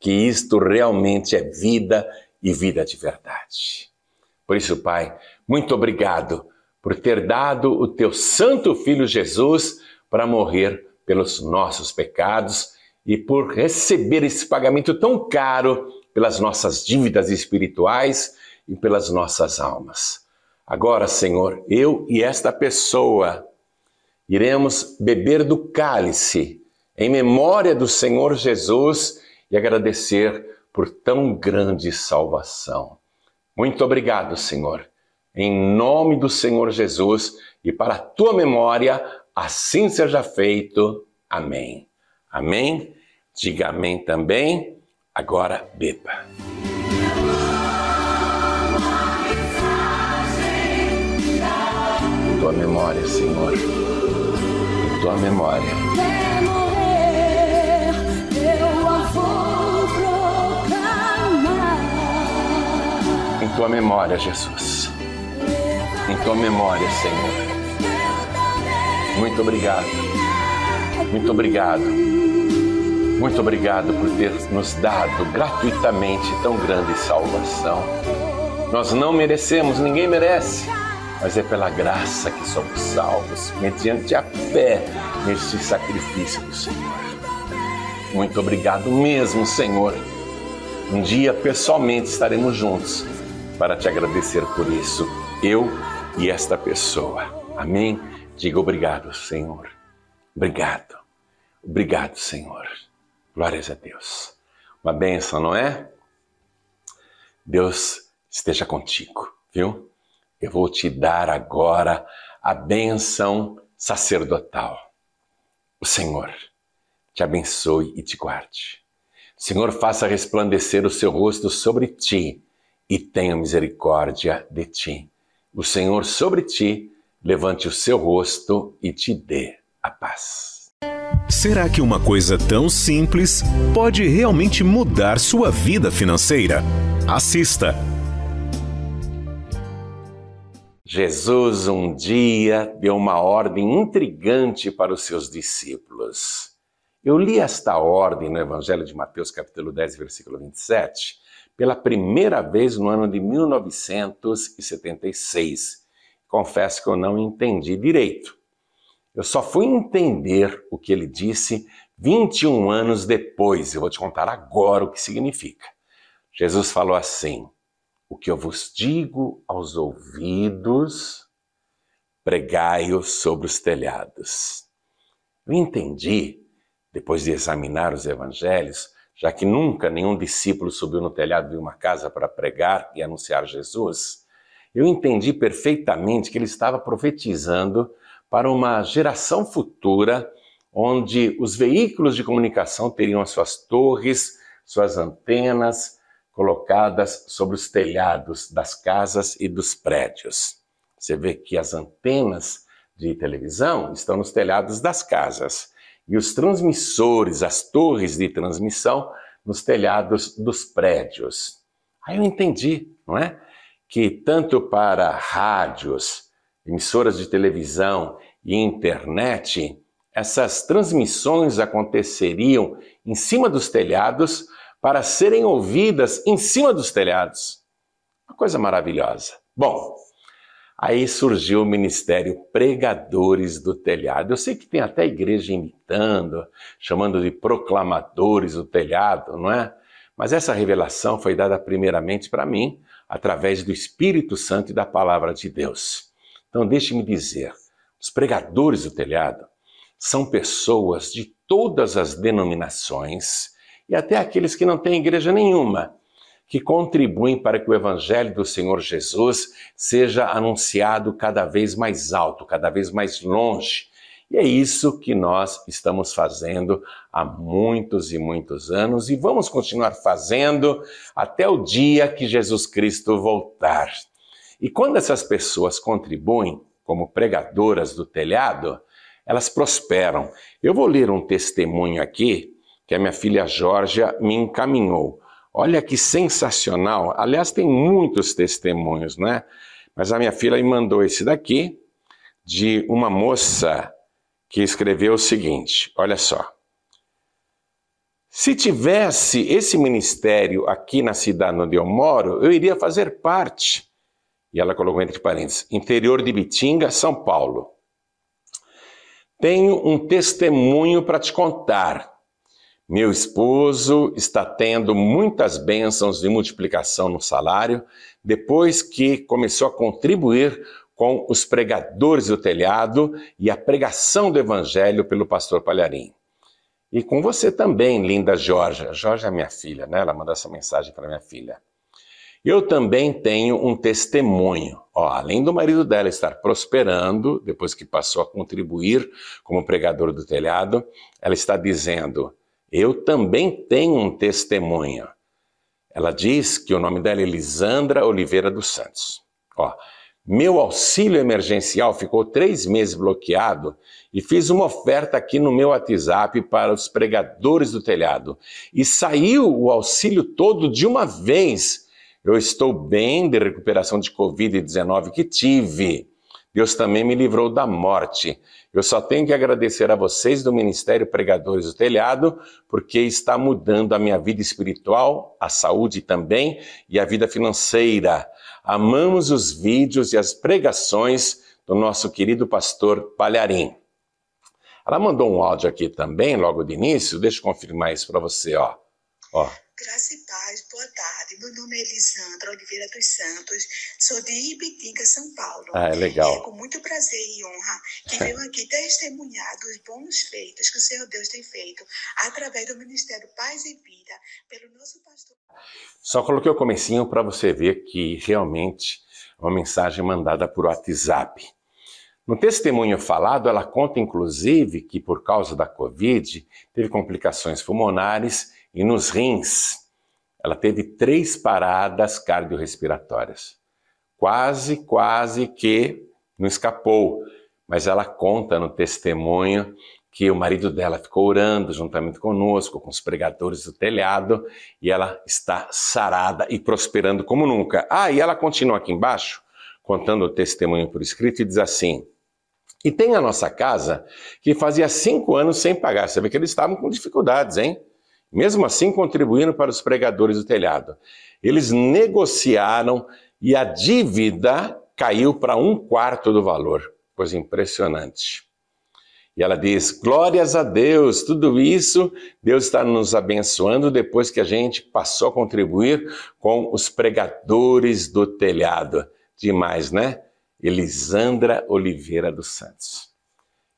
que isto realmente é vida e vida de verdade. Por isso, Pai, muito obrigado por ter dado o teu santo filho Jesus para morrer pelos nossos pecados e por receber esse pagamento tão caro pelas nossas dívidas espirituais e pelas nossas almas. Agora, Senhor, eu e esta pessoa Iremos beber do cálice em memória do Senhor Jesus e agradecer por tão grande salvação. Muito obrigado, Senhor. Em nome do Senhor Jesus e para a tua memória, assim seja feito. Amém. Amém. Diga amém também. Agora beba. Tua memória, Senhor tua memória. Em tua memória, Jesus. Em tua memória, Senhor. Muito obrigado. Muito obrigado. Muito obrigado por ter nos dado gratuitamente tão grande salvação. Nós não merecemos, ninguém merece mas é pela graça que somos salvos, mediante a fé neste sacrifício do Senhor. Muito obrigado mesmo, Senhor. Um dia pessoalmente estaremos juntos para te agradecer por isso, eu e esta pessoa. Amém? Diga obrigado, Senhor. Obrigado. Obrigado, Senhor. Glórias a Deus. Uma bênção, não é? Deus esteja contigo, viu? eu vou te dar agora a benção sacerdotal. O Senhor te abençoe e te guarde. O Senhor faça resplandecer o seu rosto sobre ti e tenha misericórdia de ti. O Senhor sobre ti levante o seu rosto e te dê a paz. Será que uma coisa tão simples pode realmente mudar sua vida financeira? Assista Jesus um dia deu uma ordem intrigante para os seus discípulos. Eu li esta ordem no Evangelho de Mateus, capítulo 10, versículo 27, pela primeira vez no ano de 1976. Confesso que eu não entendi direito. Eu só fui entender o que ele disse 21 anos depois. Eu vou te contar agora o que significa. Jesus falou assim: o que eu vos digo aos ouvidos, pregai-o sobre os telhados. Eu entendi, depois de examinar os evangelhos, já que nunca nenhum discípulo subiu no telhado de uma casa para pregar e anunciar Jesus, eu entendi perfeitamente que ele estava profetizando para uma geração futura onde os veículos de comunicação teriam as suas torres, suas antenas, colocadas sobre os telhados das casas e dos prédios. Você vê que as antenas de televisão estão nos telhados das casas e os transmissores, as torres de transmissão, nos telhados dos prédios. Aí eu entendi, não é? Que tanto para rádios, emissoras de televisão e internet, essas transmissões aconteceriam em cima dos telhados para serem ouvidas em cima dos telhados. Uma coisa maravilhosa. Bom, aí surgiu o Ministério Pregadores do Telhado. Eu sei que tem até igreja imitando, chamando de proclamadores do telhado, não é? Mas essa revelação foi dada primeiramente para mim através do Espírito Santo e da palavra de Deus. Então, deixe-me dizer: os pregadores do telhado são pessoas de todas as denominações e até aqueles que não têm igreja nenhuma, que contribuem para que o Evangelho do Senhor Jesus seja anunciado cada vez mais alto, cada vez mais longe. E é isso que nós estamos fazendo há muitos e muitos anos e vamos continuar fazendo até o dia que Jesus Cristo voltar. E quando essas pessoas contribuem como pregadoras do telhado, elas prosperam. Eu vou ler um testemunho aqui que a minha filha Georgia me encaminhou. Olha que sensacional! Aliás, tem muitos testemunhos, né? Mas a minha filha me mandou esse daqui, de uma moça que escreveu o seguinte: olha só. Se tivesse esse ministério aqui na cidade onde eu moro, eu iria fazer parte. E ela colocou entre parênteses: interior de Bitinga, São Paulo. Tenho um testemunho para te contar. Meu esposo está tendo muitas bênçãos de multiplicação no salário depois que começou a contribuir com os pregadores do telhado e a pregação do evangelho pelo pastor Palharim. E com você também, linda Jorge. Jorge é minha filha, né? Ela manda essa mensagem para minha filha. Eu também tenho um testemunho. Ó, além do marido dela estar prosperando, depois que passou a contribuir como pregador do telhado, ela está dizendo: eu também tenho um testemunha. Ela diz que o nome dela é Lisandra Oliveira dos Santos. Ó, meu auxílio emergencial ficou três meses bloqueado e fiz uma oferta aqui no meu WhatsApp para os pregadores do telhado. E saiu o auxílio todo de uma vez. Eu estou bem de recuperação de Covid-19 que tive. Deus também me livrou da morte. Eu só tenho que agradecer a vocês do Ministério Pregadores do Telhado, porque está mudando a minha vida espiritual, a saúde também e a vida financeira. Amamos os vídeos e as pregações do nosso querido pastor Palharim. Ela mandou um áudio aqui também, logo de início, deixa eu confirmar isso para você, ó. ó. Graça e paz, boa tarde tarde. Meu nome é Elisandra Oliveira dos Santos, sou de Ibitinga, São Paulo. Ah, é legal. É com muito prazer e honra que venho aqui testemunhar dos bons feitos que o Senhor Deus tem feito através do Ministério Paz e Vida, pelo nosso pastor. Só coloquei o comecinho para você ver que realmente é uma mensagem mandada por WhatsApp. No testemunho falado, ela conta inclusive que por causa da Covid teve complicações pulmonares e nos rins. Ela teve três paradas cardiorrespiratórias. Quase, quase que não escapou, mas ela conta no testemunho que o marido dela ficou orando juntamente conosco, com os pregadores do telhado, e ela está sarada e prosperando como nunca. Ah, e ela continua aqui embaixo, contando o testemunho por escrito, e diz assim: E tem a nossa casa que fazia cinco anos sem pagar. Você vê que eles estavam com dificuldades, hein? mesmo assim contribuindo para os pregadores do telhado. Eles negociaram e a dívida caiu para um quarto do valor. Coisa impressionante. E ela diz: Glórias a Deus, tudo isso Deus está nos abençoando depois que a gente passou a contribuir com os pregadores do telhado. Demais, né? Elisandra Oliveira dos Santos.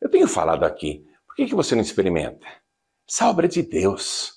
Eu tenho falado aqui, por que, que você não experimenta? Essa obra é de Deus.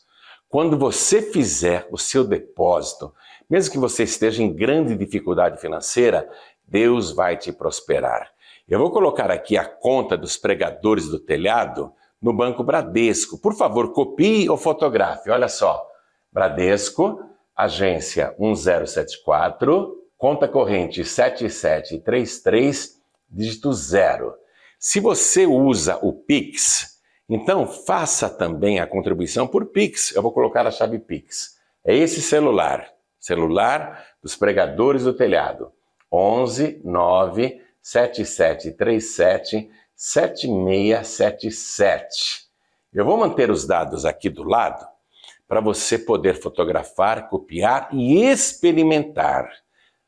Quando você fizer o seu depósito, mesmo que você esteja em grande dificuldade financeira, Deus vai te prosperar. Eu vou colocar aqui a conta dos pregadores do telhado no Banco Bradesco. Por favor, copie ou fotografe. Olha só. Bradesco, agência 1074, conta corrente 7733, dígito zero. Se você usa o Pix, então, faça também a contribuição por Pix. Eu vou colocar a chave Pix. É esse celular, celular dos pregadores do telhado. 11 9 7737 7677. Eu vou manter os dados aqui do lado para você poder fotografar, copiar e experimentar.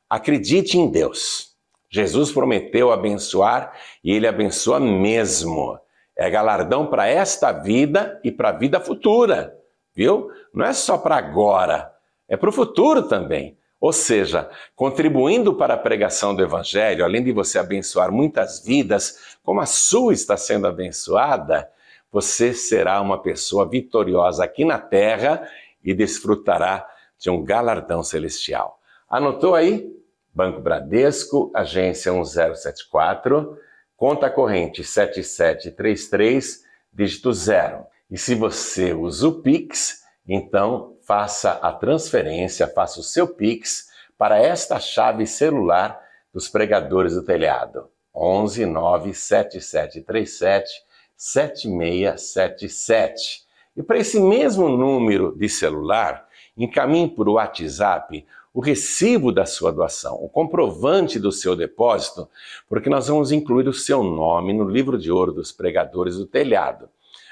Acredite em Deus. Jesus prometeu abençoar e ele abençoa mesmo. É galardão para esta vida e para a vida futura, viu? Não é só para agora, é para o futuro também. Ou seja, contribuindo para a pregação do Evangelho, além de você abençoar muitas vidas, como a sua está sendo abençoada, você será uma pessoa vitoriosa aqui na terra e desfrutará de um galardão celestial. Anotou aí? Banco Bradesco, agência 1074 conta corrente 7733, dígito zero. E se você usa o Pix, então faça a transferência, faça o seu Pix para esta chave celular dos pregadores do telhado. 11 97737 7677. E para esse mesmo número de celular, encaminhe por WhatsApp o recibo da sua doação, o comprovante do seu depósito, porque nós vamos incluir o seu nome no livro de ouro dos pregadores do telhado.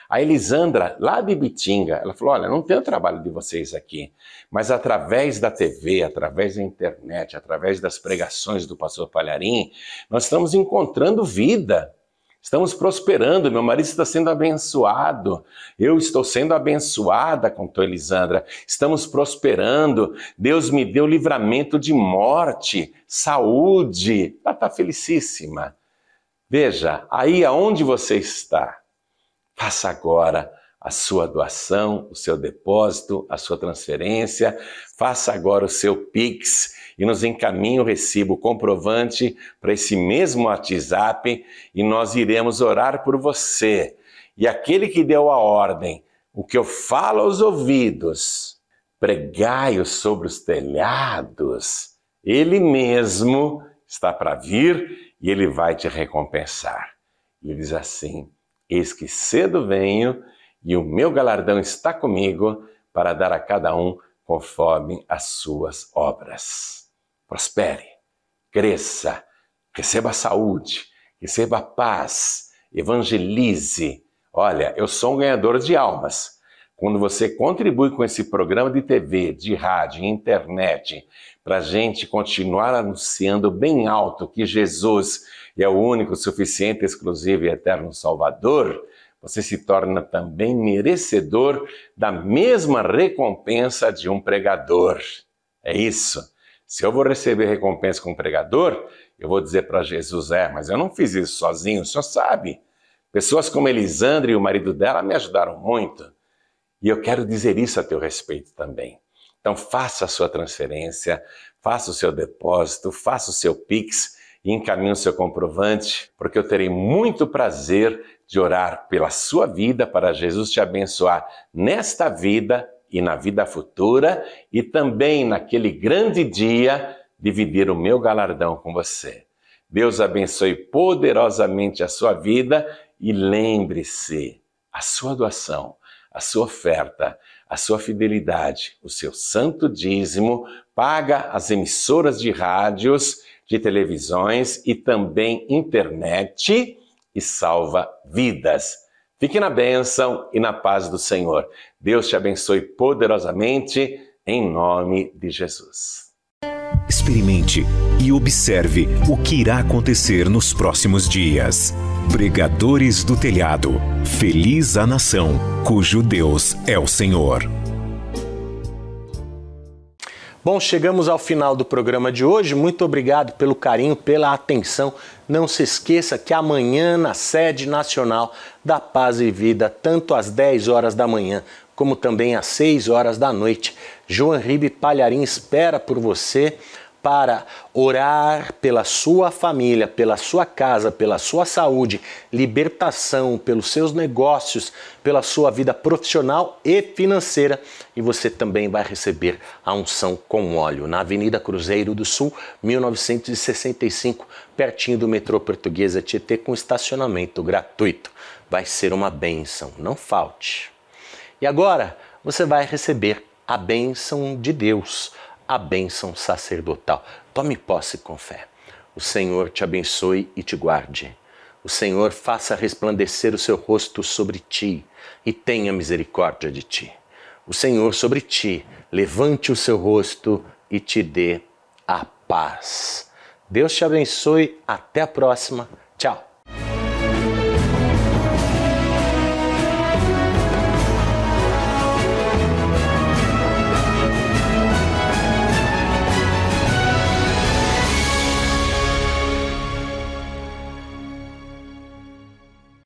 A Elisandra, lá de Bitinga, ela falou: Olha, não tem o trabalho de vocês aqui, mas através da TV, através da internet, através das pregações do pastor Palharim, nós estamos encontrando vida Estamos prosperando, meu marido está sendo abençoado, eu estou sendo abençoada, contou Elisandra. Estamos prosperando, Deus me deu livramento de morte, saúde. Ela está felicíssima. Veja, aí aonde você está, faça agora a sua doação, o seu depósito, a sua transferência. Faça agora o seu Pix e nos encaminhe o recibo comprovante para esse mesmo WhatsApp e nós iremos orar por você. E aquele que deu a ordem, o que eu falo aos ouvidos, pregai-o sobre os telhados, ele mesmo está para vir e ele vai te recompensar. Ele diz assim: Eis que cedo venho e o meu galardão está comigo para dar a cada um conforme as suas obras. Prospere, cresça, receba saúde, receba paz, evangelize. Olha, eu sou um ganhador de almas. Quando você contribui com esse programa de TV, de rádio, internet, para a gente continuar anunciando bem alto que Jesus é o único, suficiente, exclusivo e eterno Salvador, você se torna também merecedor da mesma recompensa de um pregador. É isso. Se eu vou receber recompensa como pregador, eu vou dizer para Jesus: é, mas eu não fiz isso sozinho, o senhor sabe. Pessoas como Elisandra e o marido dela me ajudaram muito. E eu quero dizer isso a teu respeito também. Então, faça a sua transferência, faça o seu depósito, faça o seu Pix e encaminhe o seu comprovante, porque eu terei muito prazer de orar pela sua vida para Jesus te abençoar nesta vida e na vida futura e também naquele grande dia dividir o meu galardão com você. Deus abençoe poderosamente a sua vida e lembre-se, a sua doação, a sua oferta, a sua fidelidade, o seu santo dízimo paga as emissoras de rádios de televisões e também internet e salva vidas. Fique na bênção e na paz do Senhor. Deus te abençoe poderosamente em nome de Jesus. Experimente e observe o que irá acontecer nos próximos dias. Pregadores do telhado. Feliz a nação, cujo Deus é o Senhor. Bom, chegamos ao final do programa de hoje. Muito obrigado pelo carinho, pela atenção. Não se esqueça que amanhã, na sede nacional da Paz e Vida, tanto às 10 horas da manhã como também às 6 horas da noite, João Ribe Palharim espera por você para orar pela sua família, pela sua casa, pela sua saúde, libertação, pelos seus negócios, pela sua vida profissional e financeira. E você também vai receber a unção com óleo na Avenida Cruzeiro do Sul, 1965, pertinho do metrô Portuguesa é Tietê, com estacionamento gratuito. Vai ser uma bênção, não falte. E agora você vai receber a bênção de Deus a bênção sacerdotal. Tome posse com fé. O Senhor te abençoe e te guarde. O Senhor faça resplandecer o seu rosto sobre ti e tenha misericórdia de ti. O Senhor sobre ti levante o seu rosto e te dê a paz. Deus te abençoe. Até a próxima. Tchau.